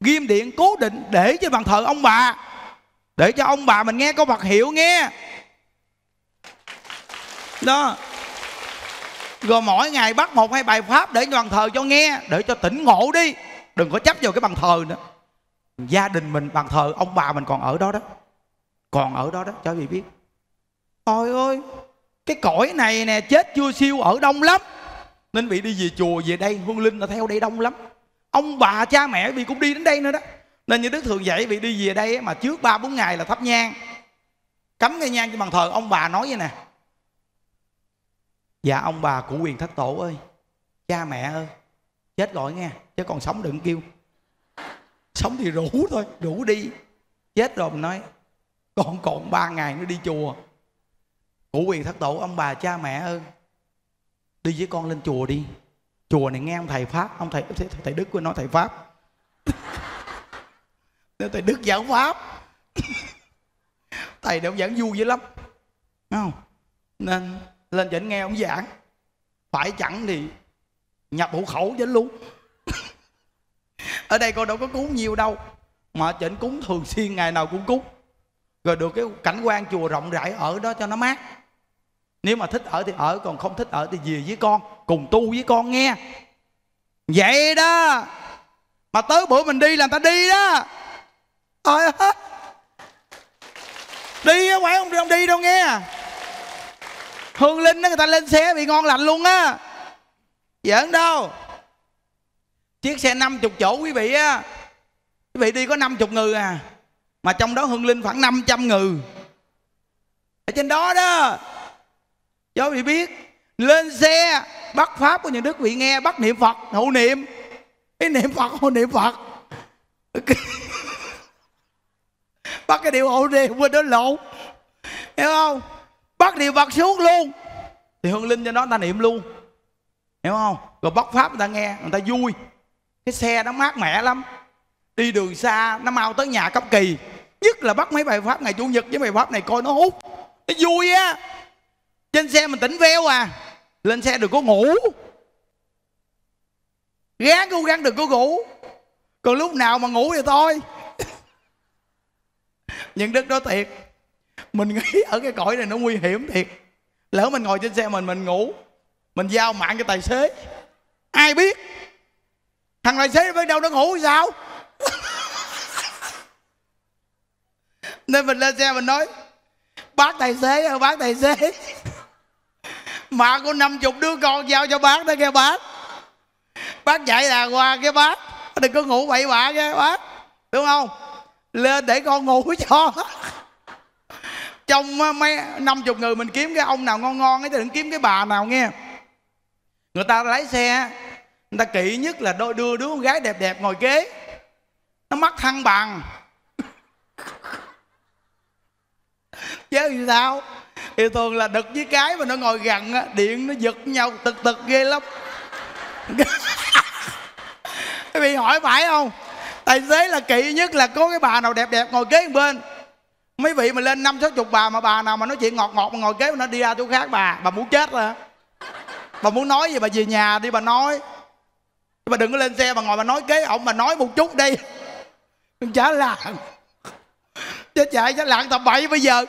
A: ghim điện cố định để cho bàn thờ ông bà để cho ông bà mình nghe có vật hiệu nghe đó rồi mỗi ngày bắt một hai bài pháp để cho bàn thờ cho nghe để cho tỉnh ngộ đi đừng có chấp vào cái bàn thờ nữa gia đình mình bàn thờ ông bà mình còn ở đó đó còn ở đó đó cho vị biết thôi ơi cái cõi này nè chết chưa siêu ở đông lắm nên vị đi về chùa về đây hương linh là theo đây đông lắm ông bà cha mẹ vị cũng đi đến đây nữa đó nên như đức thường dạy vị đi về đây mà trước ba bốn ngày là thắp nhang cấm cái nhang cho bằng thờ ông bà nói vậy nè dạ ông bà của quyền thất tổ ơi cha mẹ ơi chết gọi nghe chứ còn sống đừng kêu sống thì rủ thôi rủ đi chết rồi mình nói còn còn ba ngày nữa đi chùa của quyền thất tổ ông bà cha mẹ ơi đi với con lên chùa đi chùa này nghe ông thầy pháp ông thầy thầy đức của nói thầy pháp nếu thầy đức giảng pháp thầy này giảng vui dữ lắm Đúng không nên lên dẫn nghe ông giảng phải chẳng thì nhập hộ khẩu đến luôn ở đây con đâu có cúng nhiều đâu mà chỉnh cúng thường xuyên ngày nào cũng cúng rồi được cái cảnh quan chùa rộng rãi ở đó cho nó mát nếu mà thích ở thì ở Còn không thích ở thì về với con Cùng tu với con nghe Vậy đó Mà tới bữa mình đi là người ta đi đó Trời ơi Đi á phải không, không đi đâu nghe Hương Linh đó người ta lên xe bị ngon lành luôn á Giỡn đâu Chiếc xe 50 chỗ quý vị á Quý vị đi có 50 người à Mà trong đó Hương Linh khoảng 500 người Ở trên đó đó cho vị biết lên xe bắt pháp của những đức vị nghe bắt niệm phật hậu niệm cái niệm phật hậu niệm phật bắt cái điều hậu niệm quên đến lộ hiểu không bắt niệm phật suốt luôn thì hương linh cho nó ta niệm luôn hiểu không rồi bắt pháp người ta nghe người ta vui cái xe nó mát mẻ lắm đi đường xa nó mau tới nhà cấp kỳ nhất là bắt mấy bài pháp ngày chủ nhật với bài pháp này coi nó hút nó vui á trên xe mình tỉnh veo à lên xe đừng có ngủ gán cố gắng đừng có ngủ còn lúc nào mà ngủ thì thôi những đức đó thiệt mình nghĩ ở cái cõi này nó nguy hiểm thiệt lỡ mình ngồi trên xe mình mình ngủ mình giao mạng cho tài xế ai biết thằng tài xế bên đâu nó ngủ sao nên mình lên xe mình nói bác tài xế ơi bác tài xế mà có 50 đứa con giao cho bác đó nghe bác Bác dạy là qua cái bác Đừng có ngủ bậy bạ nghe bác Đúng không Lên để con ngủ cho Trong ờ, mấy năm chục người mình kiếm cái ông nào ngon ngon ấy Thì đừng kiếm cái bà nào nghe Người ta lái xe Người ta kỹ nhất là đôi đưa đứa con gái đẹp đẹp ngồi kế Nó mắc thăng bằng Chứ sao thì thường là đực với cái mà nó ngồi gần á điện nó giật nhau tực tực ghê lắm quý vị hỏi phải không tài xế là kỳ nhất là có cái bà nào đẹp đẹp ngồi kế bên mấy vị mà lên năm sáu chục bà mà bà nào mà nói chuyện ngọt ngọt mà ngồi kế mà nó đi ra chỗ khác bà bà muốn chết rồi bà muốn nói gì bà về nhà đi bà nói bà đừng có lên xe bà ngồi bà nói kế ông bà nói một chút đi đừng chả làm chết chạy chả lạng tầm bậy bây giờ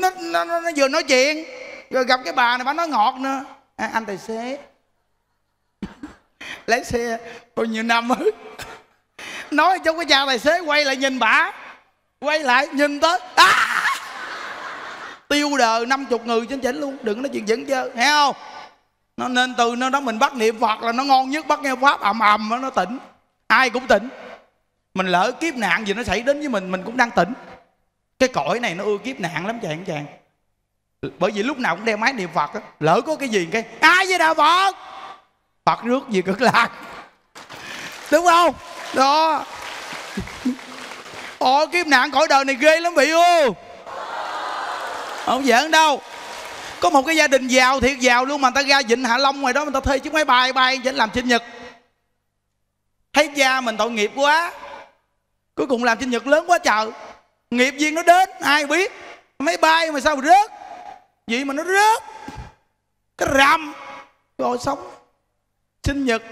A: nó, nó, nó, nó vừa nói chuyện rồi gặp cái bà này bà nói ngọt nữa à, anh tài xế lái xe bao nhiêu năm rồi nói cho cái cha tài xế quay lại nhìn bà quay lại nhìn tới à! tiêu đời năm chục người trên chỉnh luôn đừng nói chuyện dẫn chơi nghe không nó nên từ nơi đó mình bắt niệm phật là nó ngon nhất bắt nghe pháp ầm ầm nó tỉnh ai cũng tỉnh mình lỡ kiếp nạn gì nó xảy đến với mình mình cũng đang tỉnh cái cõi này nó ưa kiếp nạn lắm chàng chàng bởi vì lúc nào cũng đeo máy niệm phật á lỡ có cái gì cái ai với đạo phật phật rước gì cực lạc đúng không đó ôi kiếp nạn cõi đời này ghê lắm vị ô không giỡn đâu có một cái gia đình giàu thiệt giàu luôn mà người ta ra vịnh hạ long ngoài đó người ta thuê chiếc máy bay bay để làm sinh nhật thấy cha mình tội nghiệp quá cuối cùng làm sinh nhật lớn quá trời nghiệp duyên nó đến ai biết máy bay mà sao rớt gì mà nó rớt cái rầm rồi sống sinh nhật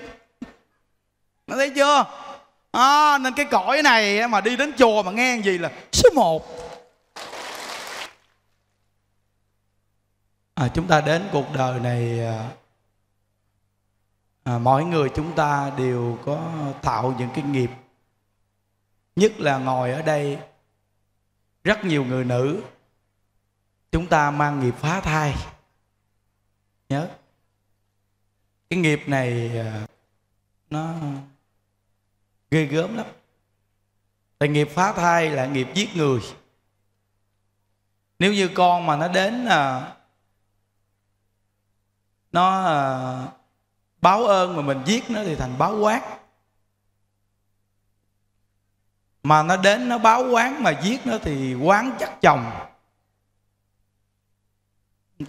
A: nó thấy chưa à, nên cái cõi này mà đi đến chùa mà nghe gì là số 1 à, chúng ta đến cuộc đời này à, à, mỗi người chúng ta đều có tạo những cái nghiệp nhất là ngồi ở đây rất nhiều người nữ chúng ta mang nghiệp phá thai nhớ cái nghiệp này à, nó ghê gớm lắm tại nghiệp phá thai là nghiệp giết người nếu như con mà nó đến à, nó à, báo ơn mà mình giết nó thì thành báo quát mà nó đến nó báo quán mà giết nó thì quán chắc chồng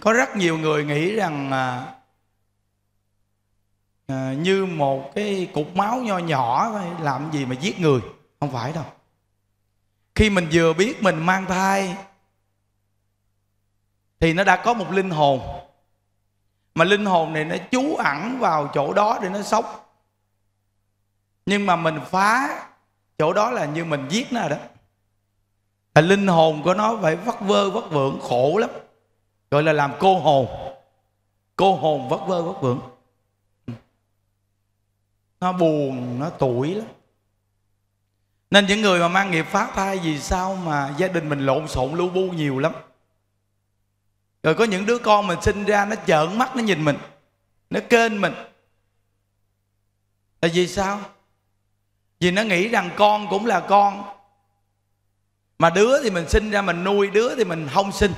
A: có rất nhiều người nghĩ rằng à, à, như một cái cục máu nho nhỏ thôi làm gì mà giết người không phải đâu khi mình vừa biết mình mang thai thì nó đã có một linh hồn mà linh hồn này nó trú ẩn vào chỗ đó để nó sống nhưng mà mình phá chỗ đó là như mình giết nó đó là linh hồn của nó phải vất vơ vất vưởng khổ lắm gọi là làm cô hồn cô hồn vất vơ vất vưởng nó buồn nó tủi lắm nên những người mà mang nghiệp phá thai vì sao mà gia đình mình lộn xộn lu bu nhiều lắm rồi có những đứa con mình sinh ra nó trợn mắt nó nhìn mình nó kênh mình là vì sao vì nó nghĩ rằng con cũng là con mà đứa thì mình sinh ra mình nuôi đứa thì mình không sinh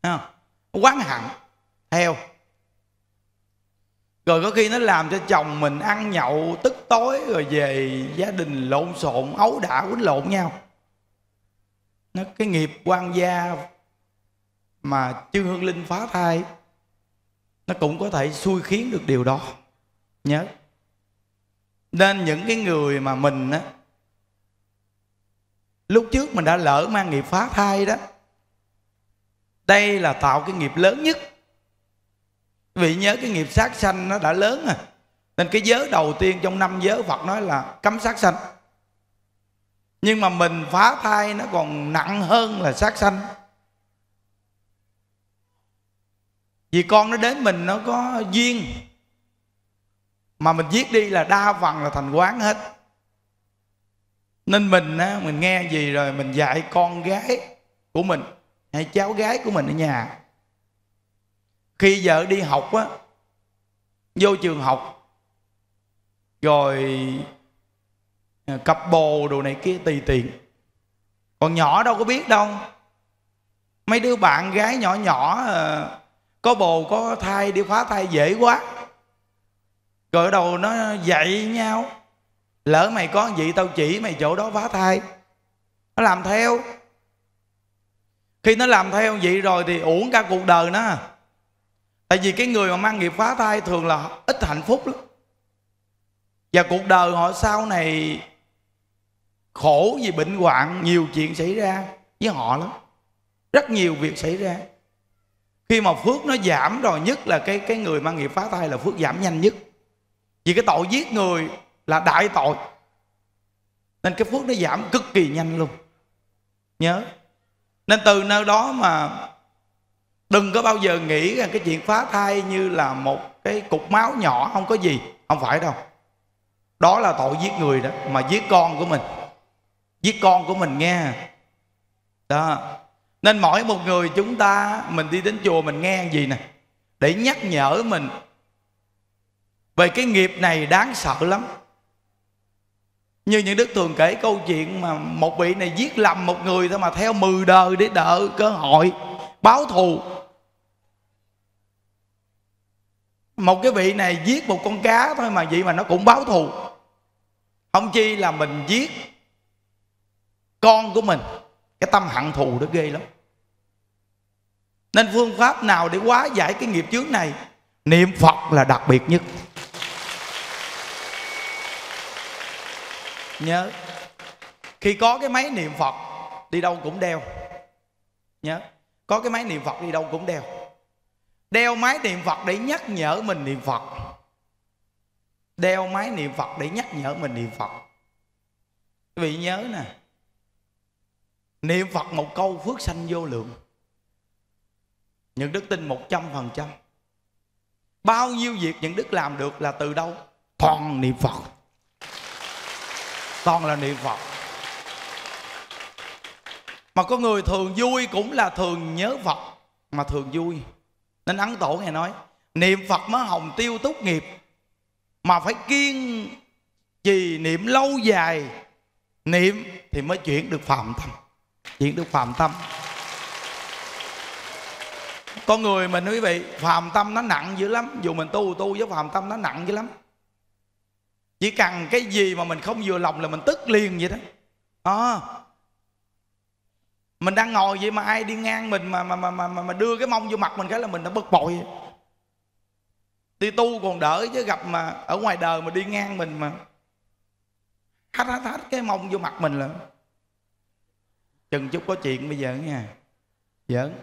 A: à, quán hẳn theo rồi có khi nó làm cho chồng mình ăn nhậu tức tối rồi về gia đình lộn xộn ấu đả quýnh lộn nhau nó cái nghiệp quan gia mà chư hương linh phá thai nó cũng có thể xui khiến được điều đó nhớ nên những cái người mà mình á lúc trước mình đã lỡ mang nghiệp phá thai đó đây là tạo cái nghiệp lớn nhất vì nhớ cái nghiệp sát sanh nó đã lớn à nên cái giới đầu tiên trong năm giới Phật nói là cấm sát sanh nhưng mà mình phá thai nó còn nặng hơn là sát sanh Vì con nó đến mình nó có duyên mà mình viết đi là đa phần là thành quán hết nên mình á mình nghe gì rồi mình dạy con gái của mình hay cháu gái của mình ở nhà khi vợ đi học á vô trường học rồi à, cặp bồ đồ này kia tùy tiện còn nhỏ đâu có biết đâu mấy đứa bạn gái nhỏ nhỏ à, có bồ có thai đi phá thai dễ quá rồi đầu nó dạy nhau lỡ mày có gì tao chỉ mày chỗ đó phá thai nó làm theo khi nó làm theo vậy rồi thì uổng cả cuộc đời nó tại vì cái người mà mang nghiệp phá thai thường là ít hạnh phúc lắm và cuộc đời họ sau này khổ vì bệnh hoạn nhiều chuyện xảy ra với họ lắm rất nhiều việc xảy ra khi mà phước nó giảm rồi nhất là cái cái người mang nghiệp phá thai là phước giảm nhanh nhất vì cái tội giết người là đại tội nên cái phước nó giảm cực kỳ nhanh luôn nhớ nên từ nơi đó mà đừng có bao giờ nghĩ rằng cái chuyện phá thai như là một cái cục máu nhỏ không có gì không phải đâu đó là tội giết người đó mà giết con của mình giết con của mình nghe đó nên mỗi một người chúng ta mình đi đến chùa mình nghe gì nè để nhắc nhở mình Vậy cái nghiệp này đáng sợ lắm Như những đức thường kể câu chuyện mà Một vị này giết lầm một người thôi mà theo mười đời để đợi cơ hội Báo thù Một cái vị này giết một con cá thôi mà vậy mà nó cũng báo thù Không chi là mình giết con của mình Cái tâm hận thù đó ghê lắm Nên phương pháp nào để hóa giải cái nghiệp chướng này Niệm Phật là đặc biệt nhất nhớ khi có cái máy niệm phật đi đâu cũng đeo nhớ có cái máy niệm phật đi đâu cũng đeo đeo máy niệm phật để nhắc nhở mình niệm phật đeo máy niệm phật để nhắc nhở mình niệm phật quý vị nhớ nè niệm phật một câu phước sanh vô lượng những đức tin một trăm phần trăm bao nhiêu việc những đức làm được là từ đâu toàn niệm phật toàn là niệm phật mà có người thường vui cũng là thường nhớ phật mà thường vui nên ấn tổ nghe nói niệm phật mới hồng tiêu tốt nghiệp mà phải kiên trì niệm lâu dài niệm thì mới chuyển được phạm tâm chuyển được phạm tâm con người mình quý vị phàm tâm nó nặng dữ lắm dù mình tu tu với phàm tâm nó nặng dữ lắm chỉ cần cái gì mà mình không vừa lòng là mình tức liền vậy đó à, mình đang ngồi vậy mà ai đi ngang mình mà mà mà mà, mà đưa cái mông vô mặt mình cái là mình đã bực bội đi tu còn đỡ chứ gặp mà ở ngoài đời mà đi ngang mình mà hắt hắt hắt cái mông vô mặt mình là chừng chút có chuyện bây giờ nha giỡn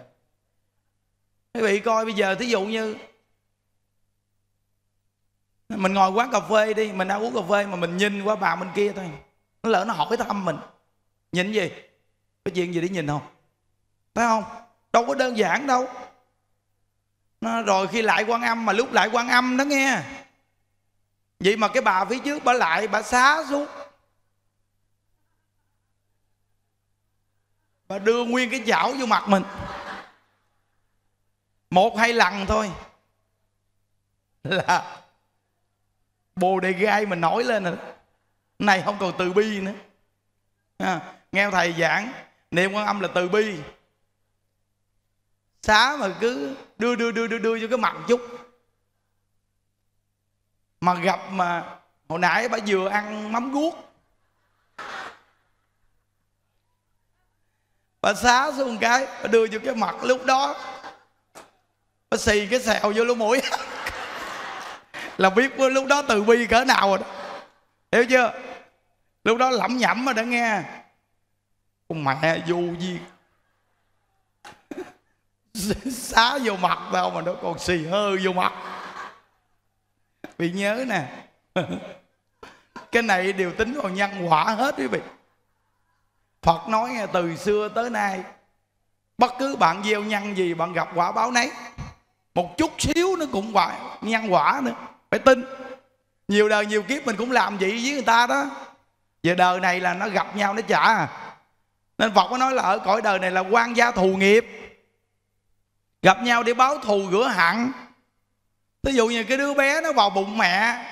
A: quý vị coi bây giờ thí dụ như mình ngồi quán cà phê đi mình đang uống cà phê mà mình nhìn qua bà bên kia thôi nó lỡ nó hỏi thăm mình nhìn gì có chuyện gì để nhìn không thấy không đâu có đơn giản đâu nó, rồi khi lại quan âm mà lúc lại quan âm đó nghe vậy mà cái bà phía trước bà lại bà xá xuống bà đưa nguyên cái chảo vô mặt mình một hai lần thôi là bồ đề gai mình nổi lên rồi này không còn từ bi nữa à, nghe thầy giảng niệm quan âm là từ bi xá mà cứ đưa đưa đưa đưa đưa cho cái mặt chút mà gặp mà hồi nãy bà vừa ăn mắm guốc bà xá xuống cái bà đưa cho cái mặt lúc đó bà xì cái sẹo vô lỗ mũi là biết lúc đó từ bi cỡ nào rồi đó hiểu chưa lúc đó lẩm nhẩm mà đã nghe con mẹ vô gì xá vô mặt tao mà nó còn xì hơ vô mặt bị nhớ nè cái này đều tính còn nhân quả hết quý vị phật nói nghe từ xưa tới nay bất cứ bạn gieo nhân gì bạn gặp quả báo nấy một chút xíu nó cũng quả nhân quả nữa phải tin nhiều đời nhiều kiếp mình cũng làm vậy với người ta đó về đời này là nó gặp nhau nó trả à. nên phật có nói là ở cõi đời này là quan gia thù nghiệp gặp nhau để báo thù rửa hận ví dụ như cái đứa bé nó vào bụng mẹ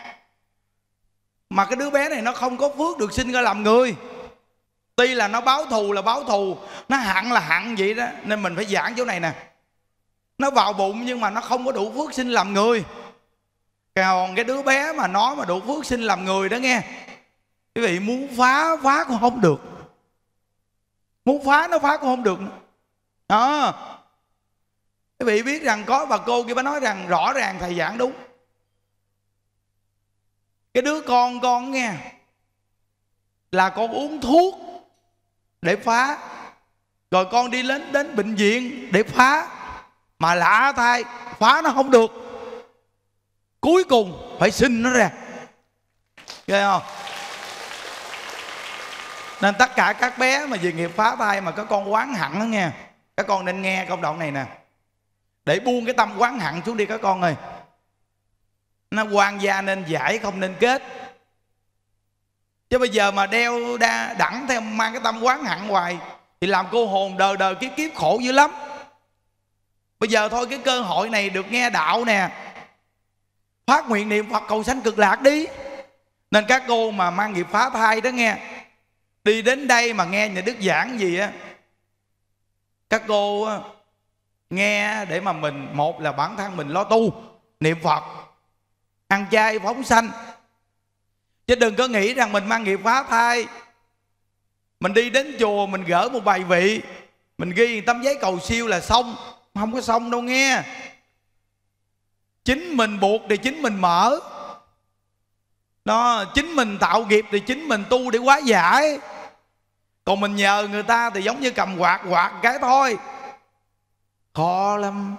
A: mà cái đứa bé này nó không có phước được sinh ra làm người tuy là nó báo thù là báo thù nó hận là hận vậy đó nên mình phải giảng chỗ này nè nó vào bụng nhưng mà nó không có đủ phước sinh làm người còn cái đứa bé mà nói mà đủ phước sinh làm người đó nghe quý vị muốn phá phá cũng không được muốn phá nó phá cũng không được đó quý vị biết rằng có bà cô kia bà nói rằng rõ ràng thầy giảng đúng cái đứa con con nghe là con uống thuốc để phá rồi con đi đến đến bệnh viện để phá mà lạ thay phá nó không được cuối cùng phải sinh nó ra ghê không nên tất cả các bé mà về nghiệp phá thai mà có con quán hẳn đó nghe các con nên nghe công đoạn này nè để buông cái tâm quán hẳn xuống đi các con ơi nó quan gia nên giải không nên kết chứ bây giờ mà đeo đa đẳng theo mang cái tâm quán hẳn hoài thì làm cô hồn đờ đờ kiếp kiếp khổ dữ lắm bây giờ thôi cái cơ hội này được nghe đạo nè phát nguyện niệm phật cầu sanh cực lạc đi nên các cô mà mang nghiệp phá thai đó nghe đi đến đây mà nghe nhà đức giảng gì á các cô nghe để mà mình một là bản thân mình lo tu niệm phật ăn chay phóng sanh chứ đừng có nghĩ rằng mình mang nghiệp phá thai mình đi đến chùa mình gỡ một bài vị mình ghi tấm giấy cầu siêu là xong không có xong đâu nghe chính mình buộc thì chính mình mở đó chính mình tạo nghiệp thì chính mình tu để quá giải còn mình nhờ người ta thì giống như cầm quạt quạt cái thôi khó lắm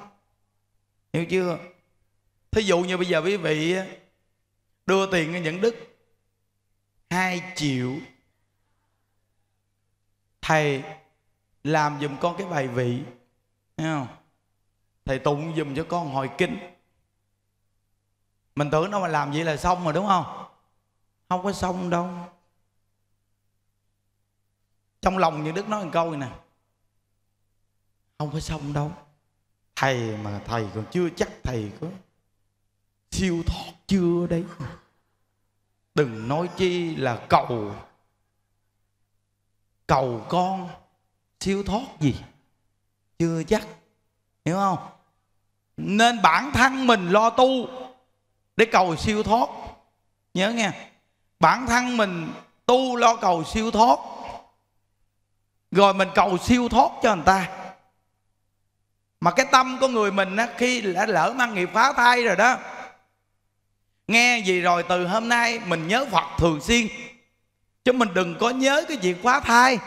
A: hiểu chưa thí dụ như bây giờ quý vị đưa tiền cho những đức hai triệu thầy làm dùm con cái bài vị Thấy không thầy tụng dùm cho con hồi kinh mình tưởng đâu mà làm vậy là xong rồi đúng không không có xong đâu trong lòng như đức nói một câu này nè không có xong đâu thầy mà thầy còn chưa chắc thầy có siêu thoát chưa đấy đừng nói chi là cầu cầu con siêu thoát gì chưa chắc hiểu không nên bản thân mình lo tu để cầu siêu thoát nhớ nghe bản thân mình tu lo cầu siêu thoát rồi mình cầu siêu thoát cho người ta mà cái tâm của người mình á, khi đã lỡ mang nghiệp phá thai rồi đó nghe gì rồi từ hôm nay mình nhớ phật thường xuyên chứ mình đừng có nhớ cái việc phá thai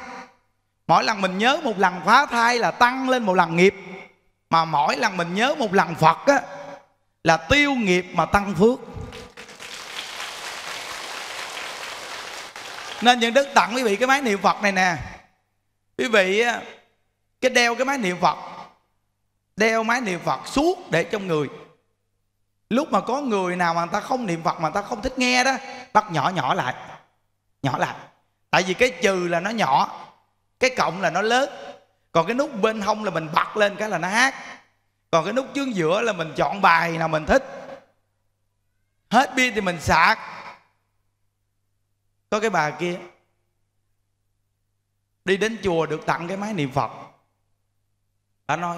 A: mỗi lần mình nhớ một lần phá thai là tăng lên một lần nghiệp mà mỗi lần mình nhớ một lần phật á là tiêu nghiệp mà tăng phước nên những đức tặng quý vị cái máy niệm phật này nè quý vị cái đeo cái máy niệm phật đeo máy niệm phật suốt để trong người lúc mà có người nào mà người ta không niệm phật mà người ta không thích nghe đó bắt nhỏ nhỏ lại nhỏ lại tại vì cái trừ là nó nhỏ cái cộng là nó lớn còn cái nút bên hông là mình bật lên cái là nó hát còn cái nút chương giữa là mình chọn bài nào mình thích hết pin thì mình sạc có cái bà kia đi đến chùa được tặng cái máy niệm phật bà nói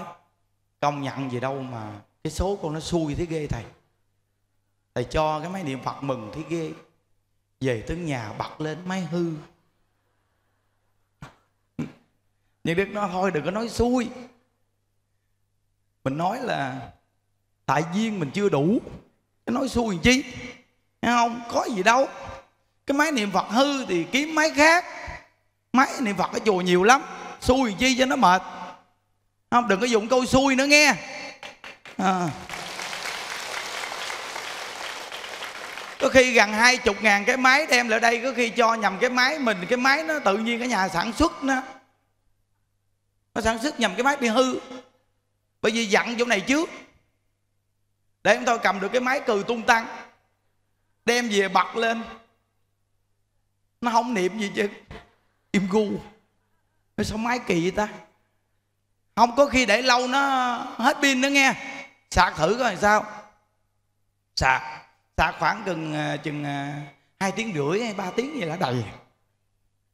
A: công nhận gì đâu mà cái số con nó xui thế ghê thầy thầy cho cái máy niệm phật mừng thế ghê về tới nhà bật lên máy hư nhưng đức nói thôi đừng có nói xui mình nói là tại duyên mình chưa đủ cái nói xui làm chi nghe không có gì đâu cái máy niệm phật hư thì kiếm máy khác máy niệm phật ở chùa nhiều lắm xui làm chi cho nó mệt không đừng có dùng câu xui nữa nghe à. có khi gần hai chục ngàn cái máy đem lại đây có khi cho nhầm cái máy mình cái máy nó tự nhiên cái nhà sản xuất nó nó sản xuất nhầm cái máy bị hư bởi vì dặn chỗ này trước để chúng tôi cầm được cái máy cừ tung tăng đem về bật lên nó không niệm gì chứ im gu nó sao máy kỳ vậy ta không có khi để lâu nó hết pin nữa nghe sạc thử coi sao sạc sạc khoảng gần à, chừng à, hai tiếng rưỡi hay ba tiếng vậy là đầy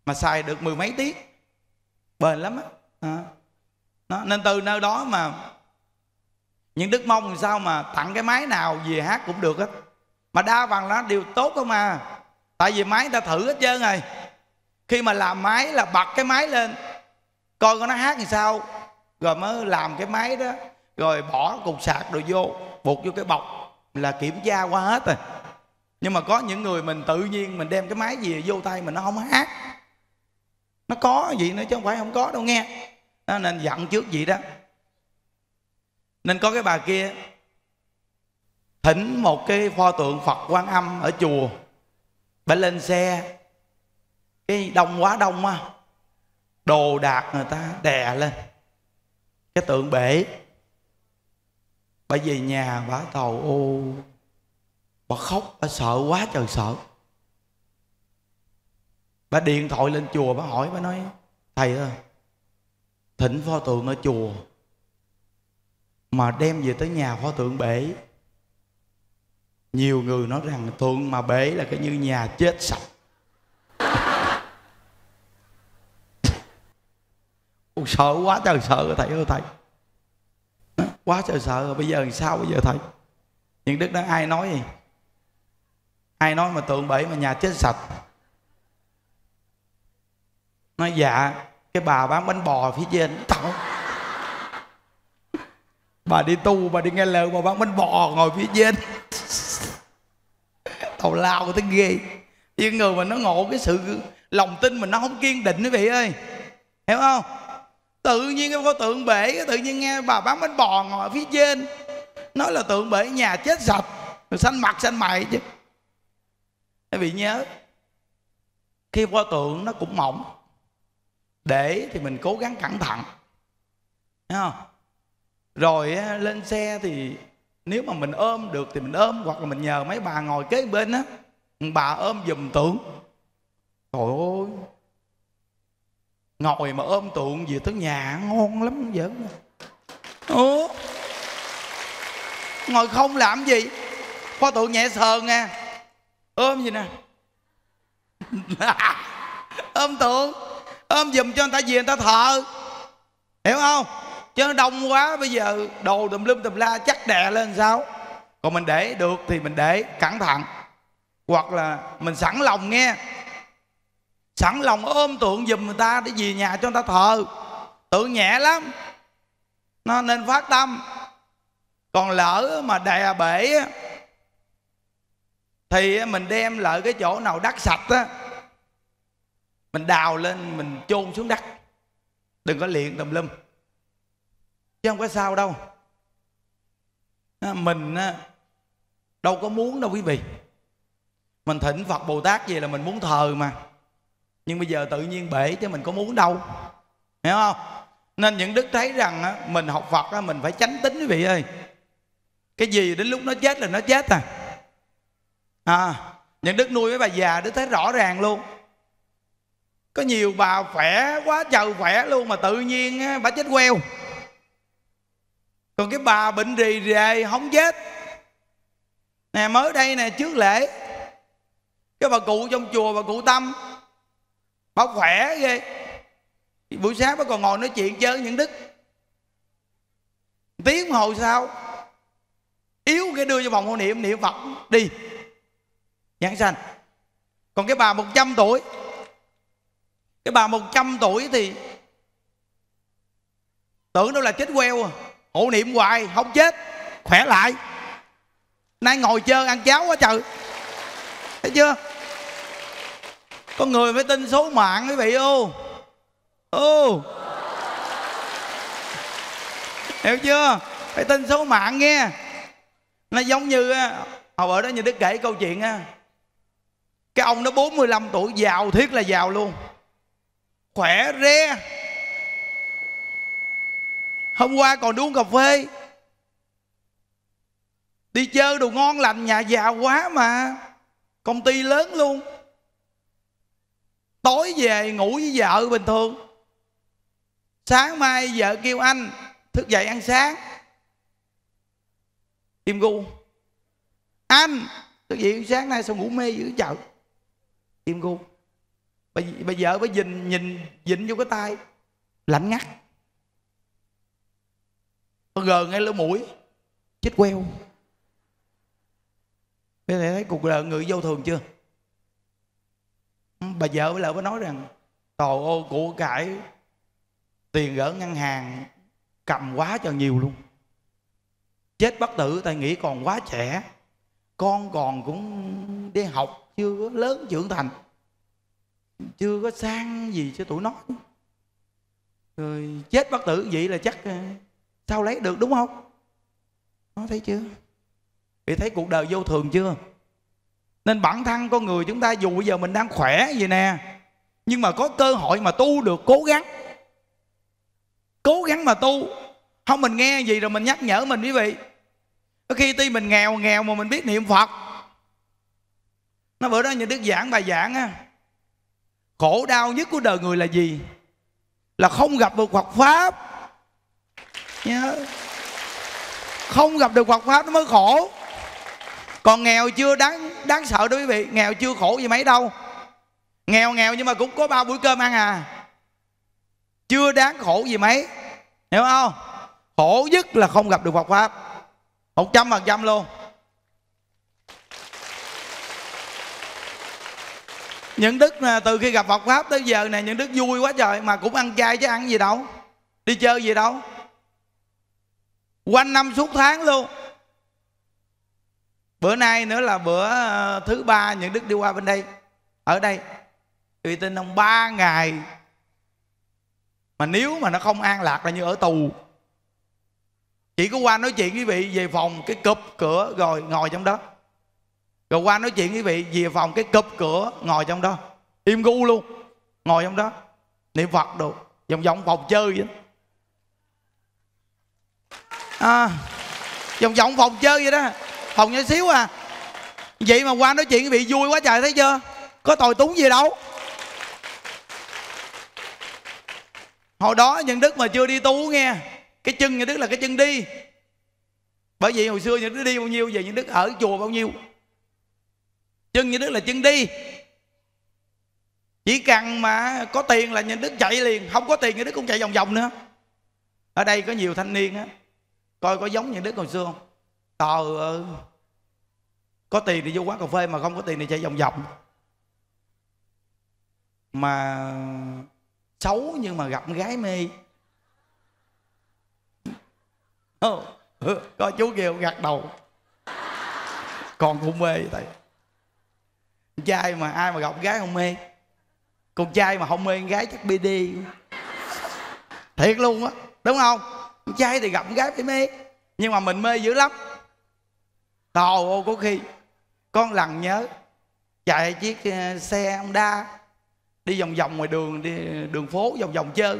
A: mà xài được mười mấy tiếng bền lắm á à. nên từ nơi đó mà những đức mong thì sao mà tặng cái máy nào về hát cũng được á, mà đa phần nó đều tốt không à tại vì máy ta thử hết trơn rồi khi mà làm máy là bật cái máy lên coi nó hát thì sao rồi mới làm cái máy đó rồi bỏ cục sạc đồ vô buộc vô cái bọc là kiểm tra qua hết rồi nhưng mà có những người mình tự nhiên mình đem cái máy về vô tay mình nó không hát nó có gì nữa chứ không phải không có đâu nghe nên dặn trước vậy đó nên có cái bà kia thỉnh một cái pho tượng phật quan âm ở chùa bà lên xe cái đông quá đông á đồ đạc người ta đè lên cái tượng bể bà về nhà bà tàu ô bà khóc bà sợ quá trời sợ bà điện thoại lên chùa bà hỏi bà nói thầy ơi thỉnh pho tượng ở chùa mà đem về tới nhà Phó Thượng Bể nhiều người nói rằng Thượng mà Bể là cái như nhà chết sạch Ôi, sợ quá trời sợ thầy ơi thầy quá trời sợ bây giờ làm sao bây giờ thầy những đức đó ai nói gì ai nói mà tượng bể mà nhà chết sạch nói dạ cái bà bán bánh bò phía trên tao bà đi tu bà đi nghe lời bà vắng bánh bò ngồi phía trên tàu lao tới ghê nhưng người mà nó ngộ cái sự lòng tin mình nó không kiên định quý vị ơi hiểu không tự nhiên cái pho tượng bể tự nhiên nghe bà bán bánh bò ngồi phía trên nói là tượng bể nhà chết sạch rồi xanh mặt xanh mày chứ quý vị nhớ khi pho tượng nó cũng mỏng để thì mình cố gắng cẩn thận hiểu không rồi lên xe thì nếu mà mình ôm được thì mình ôm hoặc là mình nhờ mấy bà ngồi kế bên á bà ôm dùm tượng trời ơi ngồi mà ôm tượng về tới nhà ngon lắm vậy ủa ngồi không làm gì pho tượng nhẹ sờn nè ôm gì nè ôm tượng ôm dùm cho người ta về người ta thợ hiểu không chứ đông quá bây giờ đồ tùm lum tùm la chắc đè lên sao còn mình để được thì mình để cẩn thận hoặc là mình sẵn lòng nghe sẵn lòng ôm tượng giùm người ta để về nhà cho người ta thờ tượng nhẹ lắm nó nên phát tâm còn lỡ mà đè bể thì mình đem lại cái chỗ nào đất sạch á mình đào lên mình chôn xuống đất đừng có liền tùm lum chứ không có sao đâu à, mình à, đâu có muốn đâu quý vị mình thỉnh phật bồ tát về là mình muốn thờ mà nhưng bây giờ tự nhiên bể chứ mình có muốn đâu hiểu không nên những đức thấy rằng à, mình học phật mình phải tránh tính quý vị ơi cái gì đến lúc nó chết là nó chết à à những đức nuôi mấy bà già đức thấy rõ ràng luôn có nhiều bà khỏe quá trời khỏe luôn mà tự nhiên bà chết queo còn cái bà bệnh rì rề không chết nè mới đây nè trước lễ cái bà cụ trong chùa bà cụ tâm bà khỏe ghê buổi sáng bà còn ngồi nói chuyện chơi những đức tiếng hồi sau yếu cái đưa cho vòng hộ niệm niệm phật đi nhãn sanh còn cái bà 100 tuổi cái bà 100 tuổi thì tưởng đâu là chết queo à hộ niệm hoài không chết khỏe lại nay ngồi chơi ăn cháo quá trời thấy chưa con người phải tin số mạng quý vị ô ô hiểu chưa phải tin số mạng nghe nó giống như hồi bữa đó như đức kể câu chuyện á cái ông đó 45 tuổi giàu thiết là giàu luôn khỏe re hôm qua còn đi uống cà phê đi chơi đồ ngon lành nhà giàu quá mà công ty lớn luôn tối về ngủ với vợ bình thường sáng mai vợ kêu anh thức dậy ăn sáng im gu anh thức dậy sáng nay sao ngủ mê dữ chợ im gu bà, bà vợ bà nhìn nhìn dịnh vô cái tay lạnh ngắt nó gờ ngay lỗ mũi chết queo thế thầy thấy cuộc đời người vô thường chưa bà vợ với lại mới nói rằng tàu ô của cải tiền gỡ ngân hàng cầm quá cho nhiều luôn chết bất tử tại nghĩ còn quá trẻ con còn cũng đi học chưa có lớn trưởng thành chưa có sang gì cho tụi nó rồi chết bất tử vậy là chắc ờ, sao lấy được đúng không nó thấy chưa bị thấy cuộc đời vô thường chưa nên bản thân con người chúng ta dù bây giờ mình đang khỏe vậy nè nhưng mà có cơ hội mà tu được cố gắng cố gắng mà tu không mình nghe gì rồi mình nhắc nhở mình quý vị có khi tuy mình nghèo nghèo mà mình biết niệm phật nó bữa đó như đức giảng bài giảng á khổ đau nhất của đời người là gì là không gặp được phật pháp nhớ không gặp được Phật pháp nó mới khổ còn nghèo chưa đáng đáng sợ đó quý vị nghèo chưa khổ gì mấy đâu nghèo nghèo nhưng mà cũng có ba buổi cơm ăn à chưa đáng khổ gì mấy hiểu không khổ nhất là không gặp được Phật pháp một trăm phần trăm luôn những đức từ khi gặp Phật pháp tới giờ này những đức vui quá trời mà cũng ăn chay chứ ăn gì đâu đi chơi gì đâu quanh năm suốt tháng luôn bữa nay nữa là bữa ờ, thứ ba những đức đi qua bên đây ở đây uy tín ông ba ngày mà nếu mà nó không an lạc là như ở tù chỉ có qua nói chuyện quý vị về phòng cái cụp cửa rồi ngồi trong đó rồi qua nói chuyện quý vị về phòng cái cụp cửa ngồi trong đó im gu luôn ngồi trong đó niệm phật đồ vòng vòng phòng chơi vậy à, vòng vòng phòng chơi vậy đó phòng nhỏ xíu à vậy mà qua nói chuyện bị vui quá trời thấy chưa có tồi túng gì đâu hồi đó nhân đức mà chưa đi tu nghe cái chân nhân đức là cái chân đi bởi vì hồi xưa nhân đức đi bao nhiêu giờ nhân đức ở chùa bao nhiêu chân nhân đức là chân đi chỉ cần mà có tiền là nhân đức chạy liền không có tiền nhân đức cũng chạy vòng vòng nữa ở đây có nhiều thanh niên á coi có giống như đức hồi xưa không tờ ờ, có tiền thì vô quán cà phê mà không có tiền thì chạy vòng vòng mà xấu nhưng mà gặp gái mê oh, có chú kia gật đầu còn cũng mê vậy thầy con trai mà ai mà gặp gái không mê con trai mà không mê con gái chắc đi. thiệt luôn á đúng không trai thì gặm gái cái mê nhưng mà mình mê dữ lắm tàu ô có khi con lần nhớ chạy chiếc ờ, xe Honda đi vòng vòng ngoài đường đi đường phố vòng vòng chơi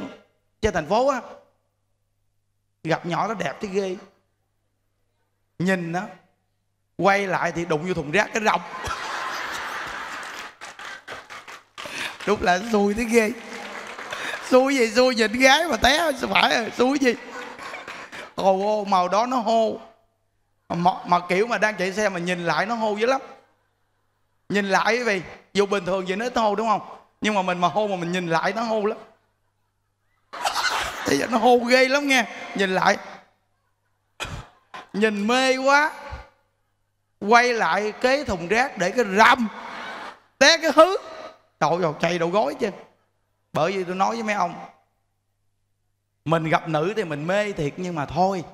A: chơi thành phố á gặp nhỏ nó đẹp thế ghê nhìn nó quay lại thì đụng vô thùng rác cái rộng đúng là xui thế ghê xui gì xui nhìn gái mà té phải rồi xui gì hồ ô màu đó nó hô mà, mà kiểu mà đang chạy xe mà nhìn lại nó hô dữ lắm nhìn lại vì dù bình thường vậy nó hô đúng không nhưng mà mình mà hô mà mình nhìn lại nó hô lắm thì nó hô ghê lắm nghe nhìn lại nhìn mê quá quay lại kế thùng rác để cái rầm té cái hứ trời ơi chạy đầu gối chứ bởi vì tôi nói với mấy ông mình gặp nữ thì mình mê thiệt nhưng mà thôi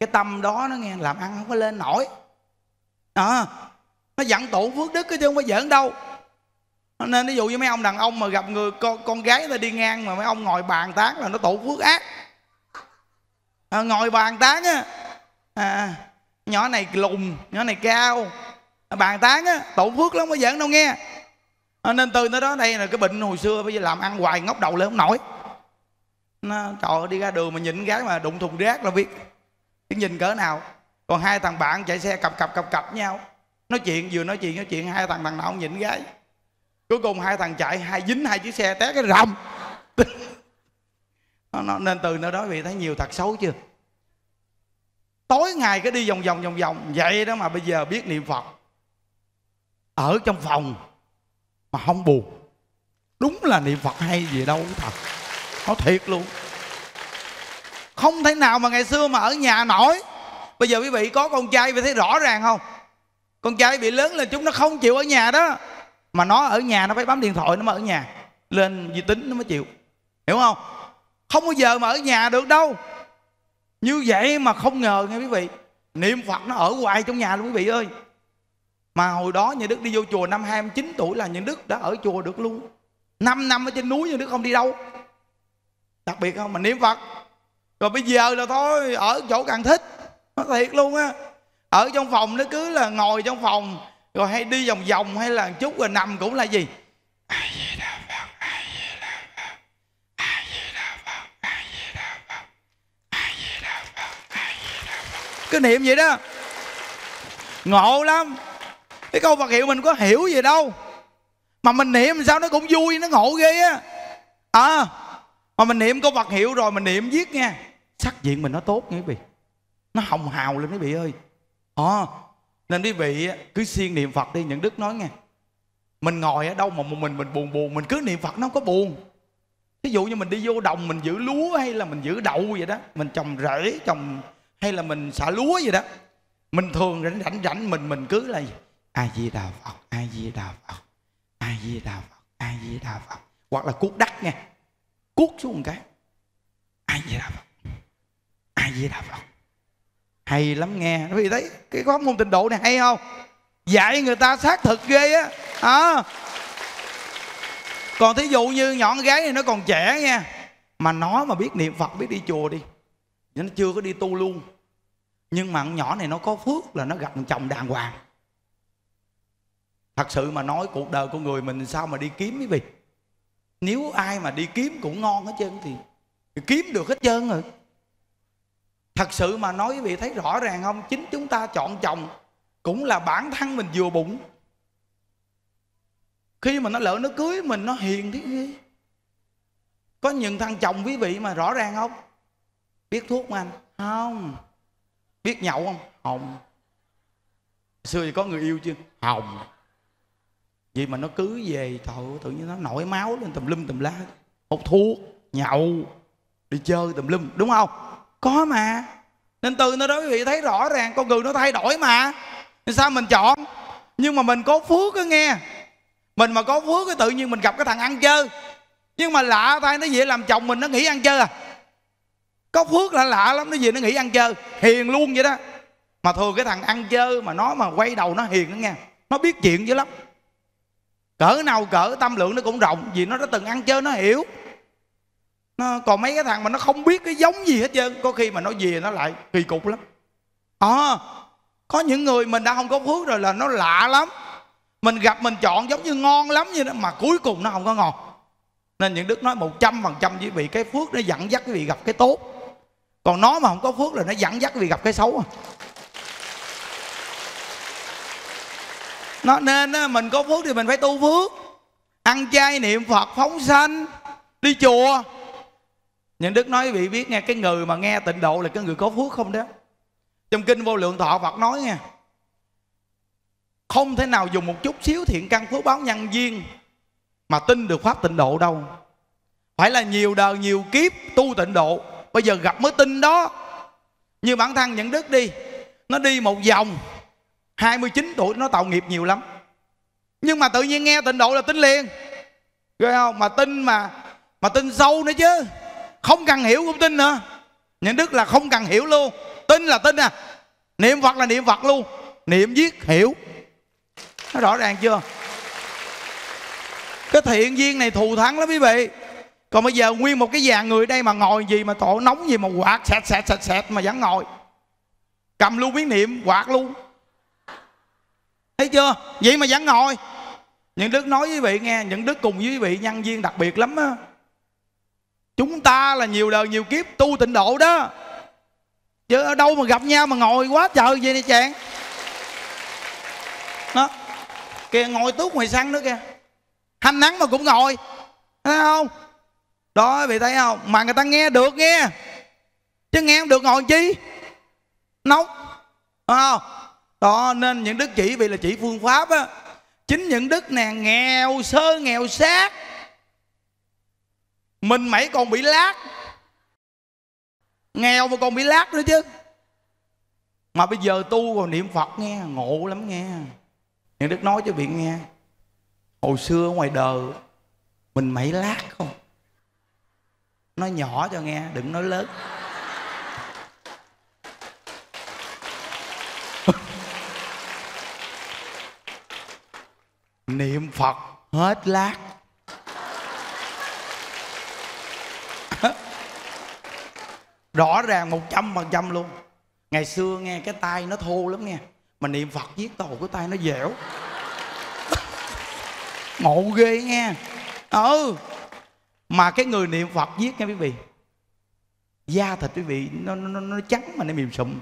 A: cái tâm đó nó nghe làm ăn không có lên nổi à, nó dặn tổn phước đức chứ không có giỡn đâu nên ví dụ như mấy ông đàn ông mà gặp người con, con gái ta đi ngang mà mấy ông ngồi bàn tán là nó tổn phước ác à, ngồi bàn tán á à, nhỏ này lùn nhỏ này cao bàn tán á tổn phước lắm có giỡn đâu nghe à, nên từ nó đó đây là cái bệnh hồi xưa bây giờ làm ăn hoài ngóc đầu lên không nổi nó trời đi ra đường mà nhìn gái mà đụng thùng rác là biết cái nhìn cỡ nào còn hai thằng bạn chạy xe cặp cặp cặp cặp nhau nói chuyện vừa nói chuyện nói chuyện hai thằng thằng nào cũng nhìn gái cuối cùng hai thằng chạy hai dính hai chiếc xe té cái rầm nó, nên từ nơi đó vì thấy nhiều thật xấu chưa tối ngày cứ đi vòng vòng vòng vòng vậy đó mà bây giờ biết niệm phật ở trong phòng mà không buồn đúng là niệm phật hay gì đâu thật nói thiệt luôn không thể nào mà ngày xưa mà ở nhà nổi bây giờ quý vị có con trai quý thấy rõ ràng không con trai bị lớn lên chúng nó không chịu ở nhà đó mà nó ở nhà nó phải bấm điện thoại nó mới ở nhà lên di tính nó mới chịu hiểu không không bao giờ mà ở nhà được đâu như vậy mà không ngờ nghe quý vị niệm phật nó ở hoài trong nhà luôn quý vị ơi mà hồi đó nhà đức đi vô chùa năm 29 tuổi là những đức đã ở chùa được luôn 5 năm ở trên núi nhà đức không đi đâu đặc biệt không mình niệm phật rồi bây giờ là thôi ở chỗ càng thích nó thiệt luôn á ở trong phòng nó cứ là ngồi trong phòng rồi hay đi vòng vòng hay là chút rồi nằm cũng là gì cứ niệm vậy đó ngộ lắm cái câu Phật hiệu mình có hiểu gì đâu mà mình niệm sao nó cũng vui nó ngộ ghê á à mà mình niệm có vật hiệu rồi mình niệm giết nha sắc diện mình nó tốt nha quý vị nó hồng hào lên quý vị ơi à, nên quý vị cứ siêng niệm phật đi những đức nói nghe mình ngồi ở đâu mà một mình mình buồn buồn mình cứ niệm phật nó không có buồn ví dụ như mình đi vô đồng mình giữ lúa hay là mình giữ đậu vậy đó mình trồng rễ trồng hay là mình xả lúa vậy đó mình thường rảnh rảnh rảnh mình mình cứ là ai di đà phật ai di đà phật ai di đà phật ai di đà phật hoặc là cuốc đất nghe cút xuống một cái ai gì đà phật ai gì đà phật hay lắm nghe quý vị thấy cái pháp môn tịnh độ này hay không dạy người ta xác thực ghê á à. còn thí dụ như nhỏ con gái này nó còn trẻ nha mà nó mà biết niệm phật biết đi chùa đi nó chưa có đi tu luôn nhưng mà con nhỏ này nó có phước là nó gặp một chồng đàng hoàng thật sự mà nói cuộc đời của người mình sao mà đi kiếm cái vị nếu ai mà đi kiếm cũng ngon hết trơn thì, thì kiếm được hết trơn rồi thật sự mà nói quý vị thấy rõ ràng không chính chúng ta chọn chồng cũng là bản thân mình vừa bụng khi mà nó lỡ nó cưới mình nó hiền thế ghê có những thằng chồng quý vị mà rõ ràng không biết thuốc không anh không biết nhậu không không xưa thì có người yêu chưa hồng vì mà nó cứ về trời tự nhiên nó nổi máu lên tùm lum tùm la hút thuốc nhậu đi chơi tùm lum đúng không có mà nên từ nó đó quý vị thấy rõ ràng con người nó thay đổi mà nên sao mình chọn nhưng mà mình có phước á nghe mình mà có phước cái tự nhiên mình gặp cái thằng ăn chơi nhưng mà lạ tay nó về làm chồng mình nó nghĩ ăn chơi à có phước là lạ lắm nó về nó nghĩ ăn chơi hiền luôn vậy đó mà thường cái thằng ăn chơi mà nó mà quay đầu nó hiền đó nghe nó biết chuyện dữ lắm cỡ nào cỡ tâm lượng nó cũng rộng vì nó đã từng ăn chơi nó hiểu nó, còn mấy cái thằng mà nó không biết cái giống gì hết trơn có khi mà nó về nó lại kỳ cục lắm à, có những người mình đã không có phước rồi là nó lạ lắm mình gặp mình chọn giống như ngon lắm như đó mà cuối cùng nó không có ngon nên những đức nói một trăm phần trăm với vị cái phước nó dẫn dắt quý vị gặp cái tốt còn nó mà không có phước là nó dẫn dắt quý vị gặp cái xấu à. nó nên mình có phước thì mình phải tu phước ăn chay niệm phật phóng sanh đi chùa những đức nói quý vị biết nghe cái người mà nghe tịnh độ là cái người có phước không đó trong kinh vô lượng thọ phật nói nghe không thể nào dùng một chút xíu thiện căn phước báo nhân duyên mà tin được pháp tịnh độ đâu phải là nhiều đời nhiều kiếp tu tịnh độ bây giờ gặp mới tin đó như bản thân những đức đi nó đi một vòng 29 tuổi nó tạo nghiệp nhiều lắm nhưng mà tự nhiên nghe tịnh độ là tin liền Ghê không? Mà tin mà Mà tin sâu nữa chứ Không cần hiểu cũng tin nữa Những đức là không cần hiểu luôn Tin là tin à Niệm Phật là niệm Phật luôn Niệm viết hiểu Nó rõ ràng chưa Cái thiện duyên này thù thắng lắm quý vị Còn bây giờ nguyên một cái già người đây mà ngồi gì Mà tổ nóng gì mà quạt sẹt sẹt sẹt sẹt mà vẫn ngồi Cầm luôn miếng niệm quạt luôn thấy chưa vậy mà vẫn ngồi những đức nói với vị nghe những đức cùng với quý vị nhân viên đặc biệt lắm á chúng ta là nhiều đời nhiều kiếp tu tịnh độ đó chứ ở đâu mà gặp nhau mà ngồi quá trời vậy nè chàng đó kìa ngồi tuốt ngoài sân nữa kìa hâm nắng mà cũng ngồi thấy không đó vị thấy không mà người ta nghe được nghe chứ nghe không được ngồi chi nóng không đó nên những đức chỉ vì là chỉ phương pháp á chính những đức nè nghèo sơ nghèo sát mình mẩy còn bị lát nghèo mà còn bị lát nữa chứ mà bây giờ tu rồi niệm phật nghe ngộ lắm nghe những đức nói cho biện nghe hồi xưa ngoài đời mình mẩy lát không nói nhỏ cho nghe đừng nói lớn niệm phật hết lát rõ ràng một trăm phần trăm luôn ngày xưa nghe cái tay nó thô lắm nghe mà niệm phật viết tàu cái tay nó dẻo ngộ ghê nghe ừ mà cái người niệm phật viết nghe quý vị da thịt quý vị nó nó, nó trắng mà nó mềm sụm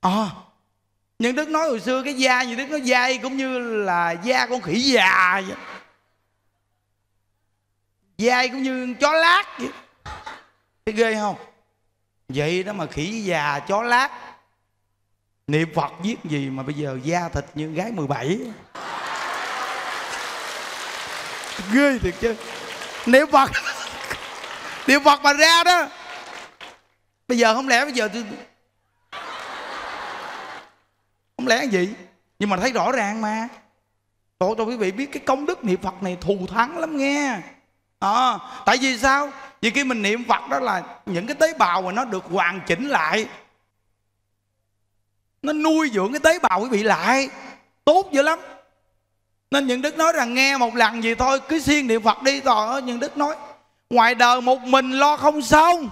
A: à, nhưng đức nói hồi xưa cái da như đức nó dai cũng như là da con khỉ già vậy dai cũng như chó lát vậy thấy ghê không vậy đó mà khỉ già chó lát niệm phật viết gì mà bây giờ da thịt như gái 17 ghê thiệt chứ niệm phật niệm phật mà ra đó bây giờ không lẽ bây giờ tôi không lẽ gì nhưng mà thấy rõ ràng mà tôi, cho quý vị biết cái công đức niệm phật này thù thắng lắm nghe à, tại vì sao vì khi mình niệm phật đó là những cái tế bào mà nó được hoàn chỉnh lại nó nuôi dưỡng cái tế bào quý vị lại tốt dữ lắm nên những đức nói rằng nghe một lần gì thôi cứ siêng niệm phật đi rồi những đức nói ngoài đời một mình lo không xong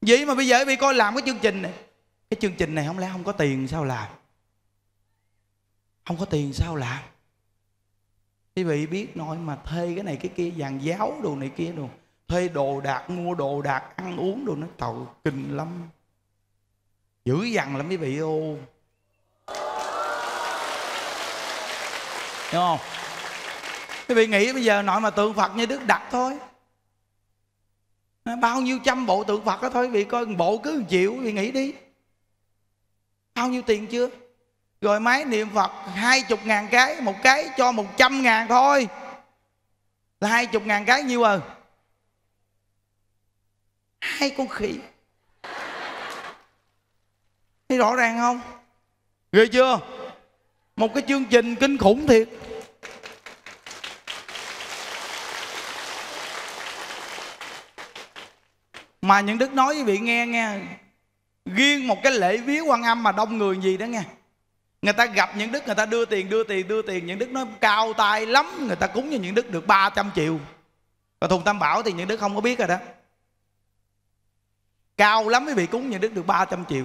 A: vậy mà bây giờ bị coi làm cái chương trình này cái chương trình này không lẽ không có tiền sao làm không có tiền sao làm quý vị biết nói mà thuê cái này cái kia dàn giáo đồ này kia đồ thuê đồ đạc mua đồ đạc ăn uống đồ nó tàu kinh lắm dữ dằn lắm quý vị ô đúng không quý vị nghĩ bây giờ nói mà tượng phật như đức đặt thôi bao nhiêu trăm bộ tượng phật đó thôi quý vị coi bộ cứ chịu quý vị nghĩ đi bao nhiêu tiền chưa rồi máy niệm phật hai chục ngàn cái một cái cho một trăm ngàn thôi là hai chục ngàn cái nhiêu à hai con khỉ thấy rõ ràng không ghê chưa một cái chương trình kinh khủng thiệt mà những đức nói với vị nghe nghe riêng một cái lễ vía quan âm mà đông người gì đó nghe người ta gặp những đức người ta đưa tiền đưa tiền đưa tiền những đức nó cao tay lắm người ta cúng cho những đức được 300 triệu và thùng tam bảo thì những đức không có biết rồi đó cao lắm mới bị cúng những đức được 300 triệu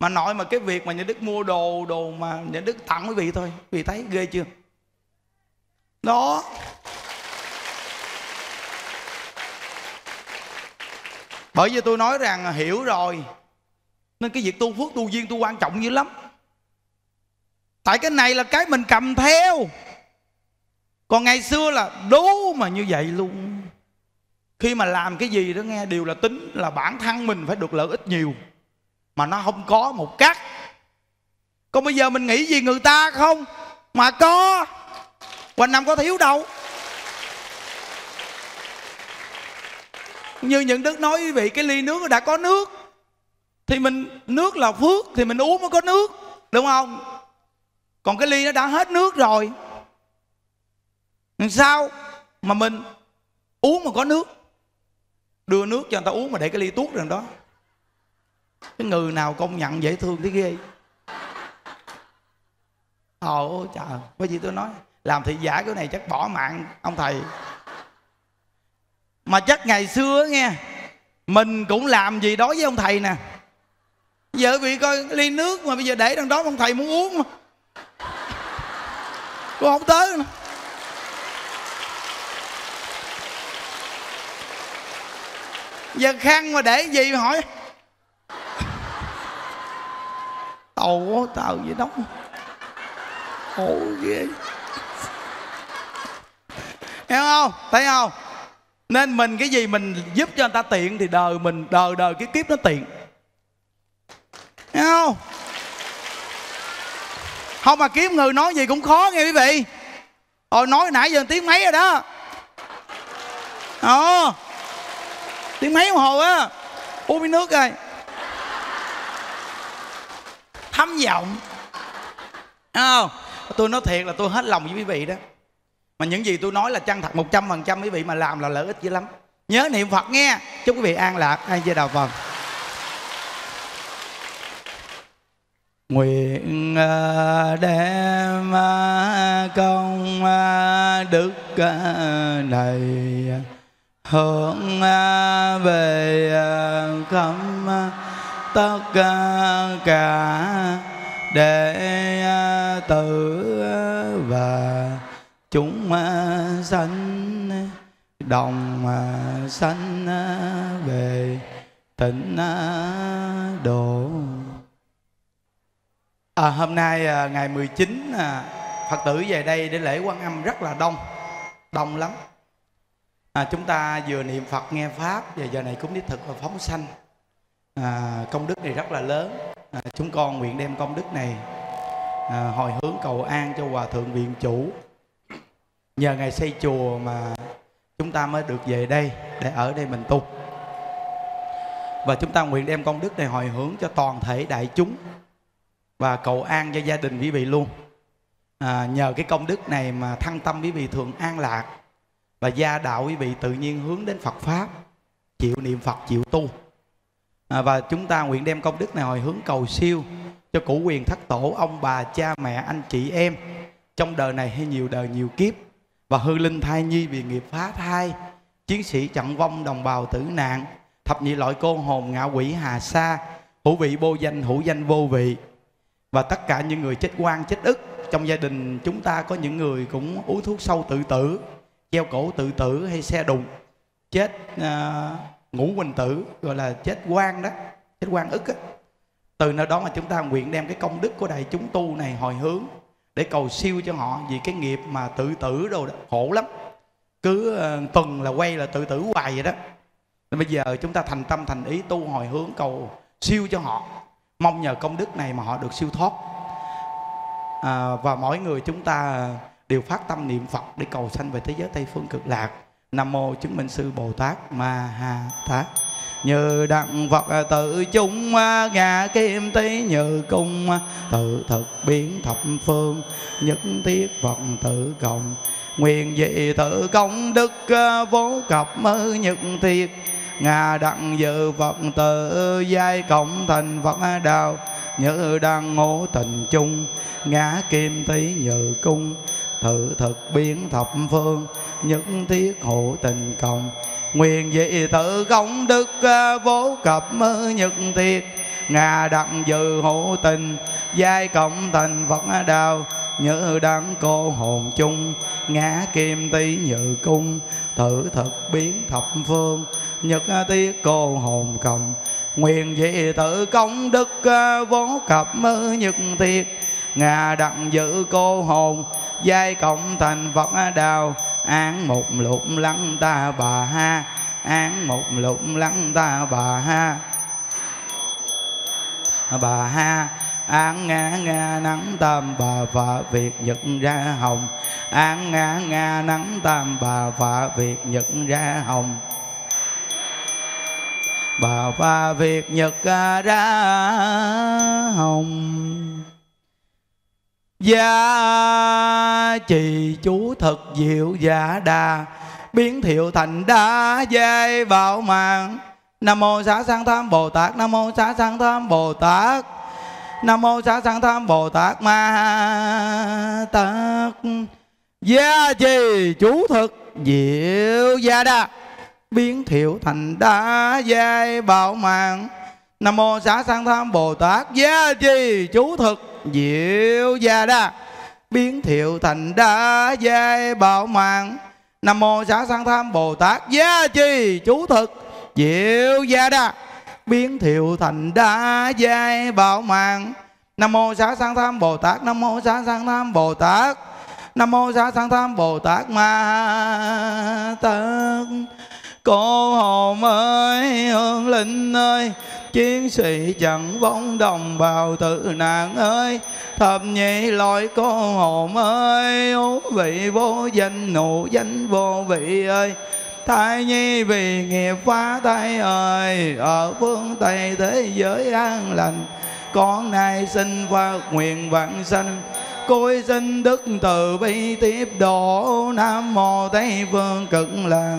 A: mà nội mà cái việc mà những đức mua đồ đồ mà những đức tặng quý vị thôi quý vị thấy ghê chưa đó bởi vì tôi nói rằng hiểu rồi nên cái việc tu phước tu duyên tu quan trọng dữ lắm tại cái này là cái mình cầm theo còn ngày xưa là đố mà như vậy luôn khi mà làm cái gì đó nghe đều là tính là bản thân mình phải được lợi ích nhiều mà nó không có một cắt còn bây giờ mình nghĩ gì người ta không mà có quanh năm có thiếu đâu như những đức nói quý vị cái ly nước đã có nước thì mình nước là phước thì mình uống mới có nước đúng không còn cái ly nó đã hết nước rồi làm sao mà mình uống mà có nước đưa nước cho người ta uống mà để cái ly tuốt rồi đó cái người nào công nhận dễ thương thế ghê ôi trời bởi gì tôi nói làm thị giả cái này chắc bỏ mạng ông thầy mà chắc ngày xưa nghe mình cũng làm gì đó với ông thầy nè vợ bị coi ly nước mà bây giờ để đằng đó ông thầy muốn uống mà cô không tới nữa. giờ khăn mà để gì mà hỏi tàu quá tàu vậy đó khổ ghê hiểu không thấy không nên mình cái gì mình giúp cho người ta tiện thì đời mình đời đời cái kiếp nó tiện Nghe không? Không mà kiếm người nói gì cũng khó nghe quý vị Rồi nói nãy giờ tiếng mấy rồi đó Ồ ờ. Tiếng mấy đồng hồ á Uống miếng nước rồi Thấm giọng Ồ Tôi nói thiệt là tôi hết lòng với quý vị đó Mà những gì tôi nói là chân thật 100% quý vị mà làm là lợi ích dữ lắm Nhớ niệm Phật nghe Chúc quý vị an lạc An chơi đạo Phật nguyện à, đem công à, đức à, này hướng về khắp tất cả đệ tử và chúng sanh đồng sanh về tịnh độ à, hôm nay à, ngày 19 à, phật tử về đây để lễ quan âm rất là đông đông lắm à, chúng ta vừa niệm phật nghe pháp và giờ này cũng đi thực và phóng sanh à, công đức này rất là lớn à, chúng con nguyện đem công đức này à, hồi hướng cầu an cho hòa thượng viện chủ nhờ ngày xây chùa mà chúng ta mới được về đây để ở đây mình tu và chúng ta nguyện đem công đức này hồi hướng cho toàn thể đại chúng và cầu an cho gia đình quý vị luôn à, nhờ cái công đức này mà thăng tâm quý vị thường an lạc và gia đạo quý vị tự nhiên hướng đến Phật pháp chịu niệm Phật chịu tu à, và chúng ta nguyện đem công đức này hồi hướng cầu siêu cho cụ quyền thất tổ ông bà cha mẹ anh chị em trong đời này hay nhiều đời nhiều kiếp và hư linh thai nhi vì nghiệp phá thai chiến sĩ trận vong đồng bào tử nạn thập nhị loại cô hồn ngạ quỷ hà sa hữu vị vô danh hữu danh vô vị và tất cả những người chết quan chết ức trong gia đình chúng ta có những người cũng uống thuốc sâu tự tử treo cổ tự tử hay xe đụng chết uh, à, ngũ quỳnh tử gọi là chết quan đó chết quan ức á từ nơi đó mà chúng ta nguyện đem cái công đức của đại chúng tu này hồi hướng để cầu siêu cho họ vì cái nghiệp mà tự tử đồ đó khổ lắm cứ uh, tuần là quay là tự tử hoài vậy đó nên bây giờ chúng ta thành tâm thành ý tu hồi hướng cầu siêu cho họ mong nhờ công đức này mà họ được siêu thoát à, và mỗi người chúng ta đều phát tâm niệm phật để cầu sanh về thế giới tây phương cực lạc nam mô chứng minh sư bồ tát ma ha tát như đặng Phật tự chung à, ngã kim tí như cung à, tự thực biến thập phương nhất thiết Phật tự cộng nguyện dị tự công đức à, vô cập mơ nhật thiệt ngà đặng dự phật tự giai cộng thành phật đạo nhớ đang ngộ tình chung ngã kim tý nhự cung thử thực biến thập phương những thiết hộ tình cộng nguyện dị tự công đức à, vô cập nhật thiệt ngà đặng dự hộ tình giai cộng thành phật đạo nhớ đắng cô hồn chung ngã kim tý nhự cung thử thực biến thập phương nhật thi cô hồn cộng nguyện dị tự công đức à, vô cập nhật thiệt ngà đặng giữ cô hồn giai cộng thành phật đào án một lục lăng ta bà ha án một lục lăng ta bà ha bà ha án ngã ngã nắng tam bà vợ việc nhật ra hồng án ngã ngã nắng tam bà vợ việc nhật ra hồng bà pha việt nhật ra hồng gia trì chú thực diệu giả đà biến thiệu thành đá dây bảo mạng nam mô xá sang tham bồ tát nam mô xá sang tham bồ tát nam mô xá sang tham bồ tát ma tát gia trì chú thực diệu gia đà biến thiệu thành đá dây bảo mạng nam mô xá sang tham bồ tát gia chi chú thực diệu gia đa biến thiệu thành đá dây bảo mạng nam mô xá sang tham bồ tát gia chi chú thực diệu gia đa biến thiệu thành đá dây bảo mạng nam mô xá sang tham bồ tát nam mô xá sang tham bồ tát nam mô xá sang tham bồ tát ma tát cô hồn ơi hương linh ơi chiến sĩ chẳng vong đồng bào tử nạn ơi thập nhị loại cô hồn ơi ố vị vô danh nụ danh vô vị ơi thai nhi vì nghiệp phá tay ơi ở phương tây thế giới an lành con nay sinh phát nguyện vạn sanh côi xin đức từ bi tiếp độ nam mô tây phương cực lạc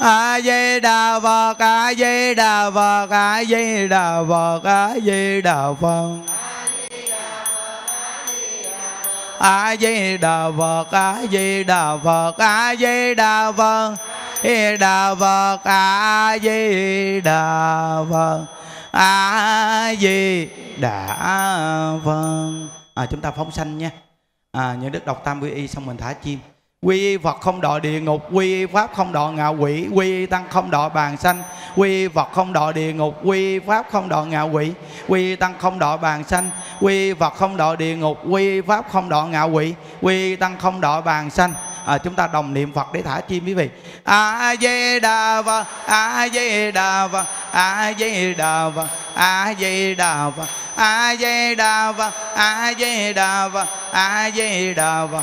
A: a di đà phật a di đà phật a di đà phật a di đà phật a di đà phật a di đà phật a di đà phật hi đà phật a di đà phật a di đà phật à, chúng ta phóng sanh nha à, những đức đọc tam quy y xong mình thả chim quy y phật không đọa địa ngục quy y pháp không đọa ngạ quỷ quy y tăng không đọa bàn sanh quy y phật không đọa địa ngục quy y pháp không đọa ngạ quỷ quy y tăng không đọa bàn sanh quy y phật không đọa địa ngục quy y pháp không đọa ngạ quỷ quy y tăng không đọa bàn sanh à, chúng ta đồng niệm phật để thả chim quý vị a di đà phật a di đà phật a di đà phật a di đà phật a di đà phật a di đà phật a di đà phật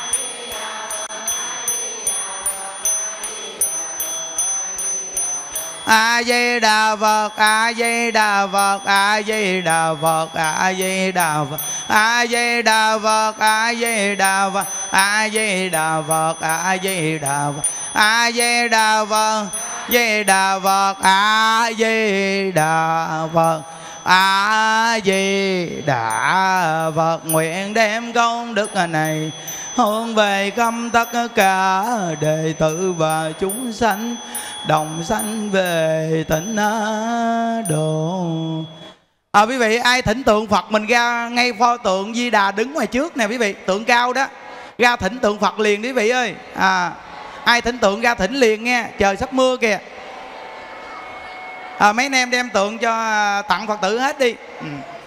A: a di đà phật a di đà phật a di đà phật a di đà phật a di đà phật a di đà phật a di đà phật a di đà phật a di đà phật di đà phật a di đà phật a di đà phật nguyện đem công đức này hướng về khâm tất cả đệ tử và chúng sanh đồng sanh về tịnh độ à quý vị ai thỉnh tượng phật mình ra ngay pho tượng di đà đứng ngoài trước nè quý vị tượng cao đó ra thỉnh tượng phật liền quý vị ơi à ai thỉnh tượng ra thỉnh liền nghe trời sắp mưa kìa à, mấy anh em đem tượng cho à, tặng phật tử hết đi ừ.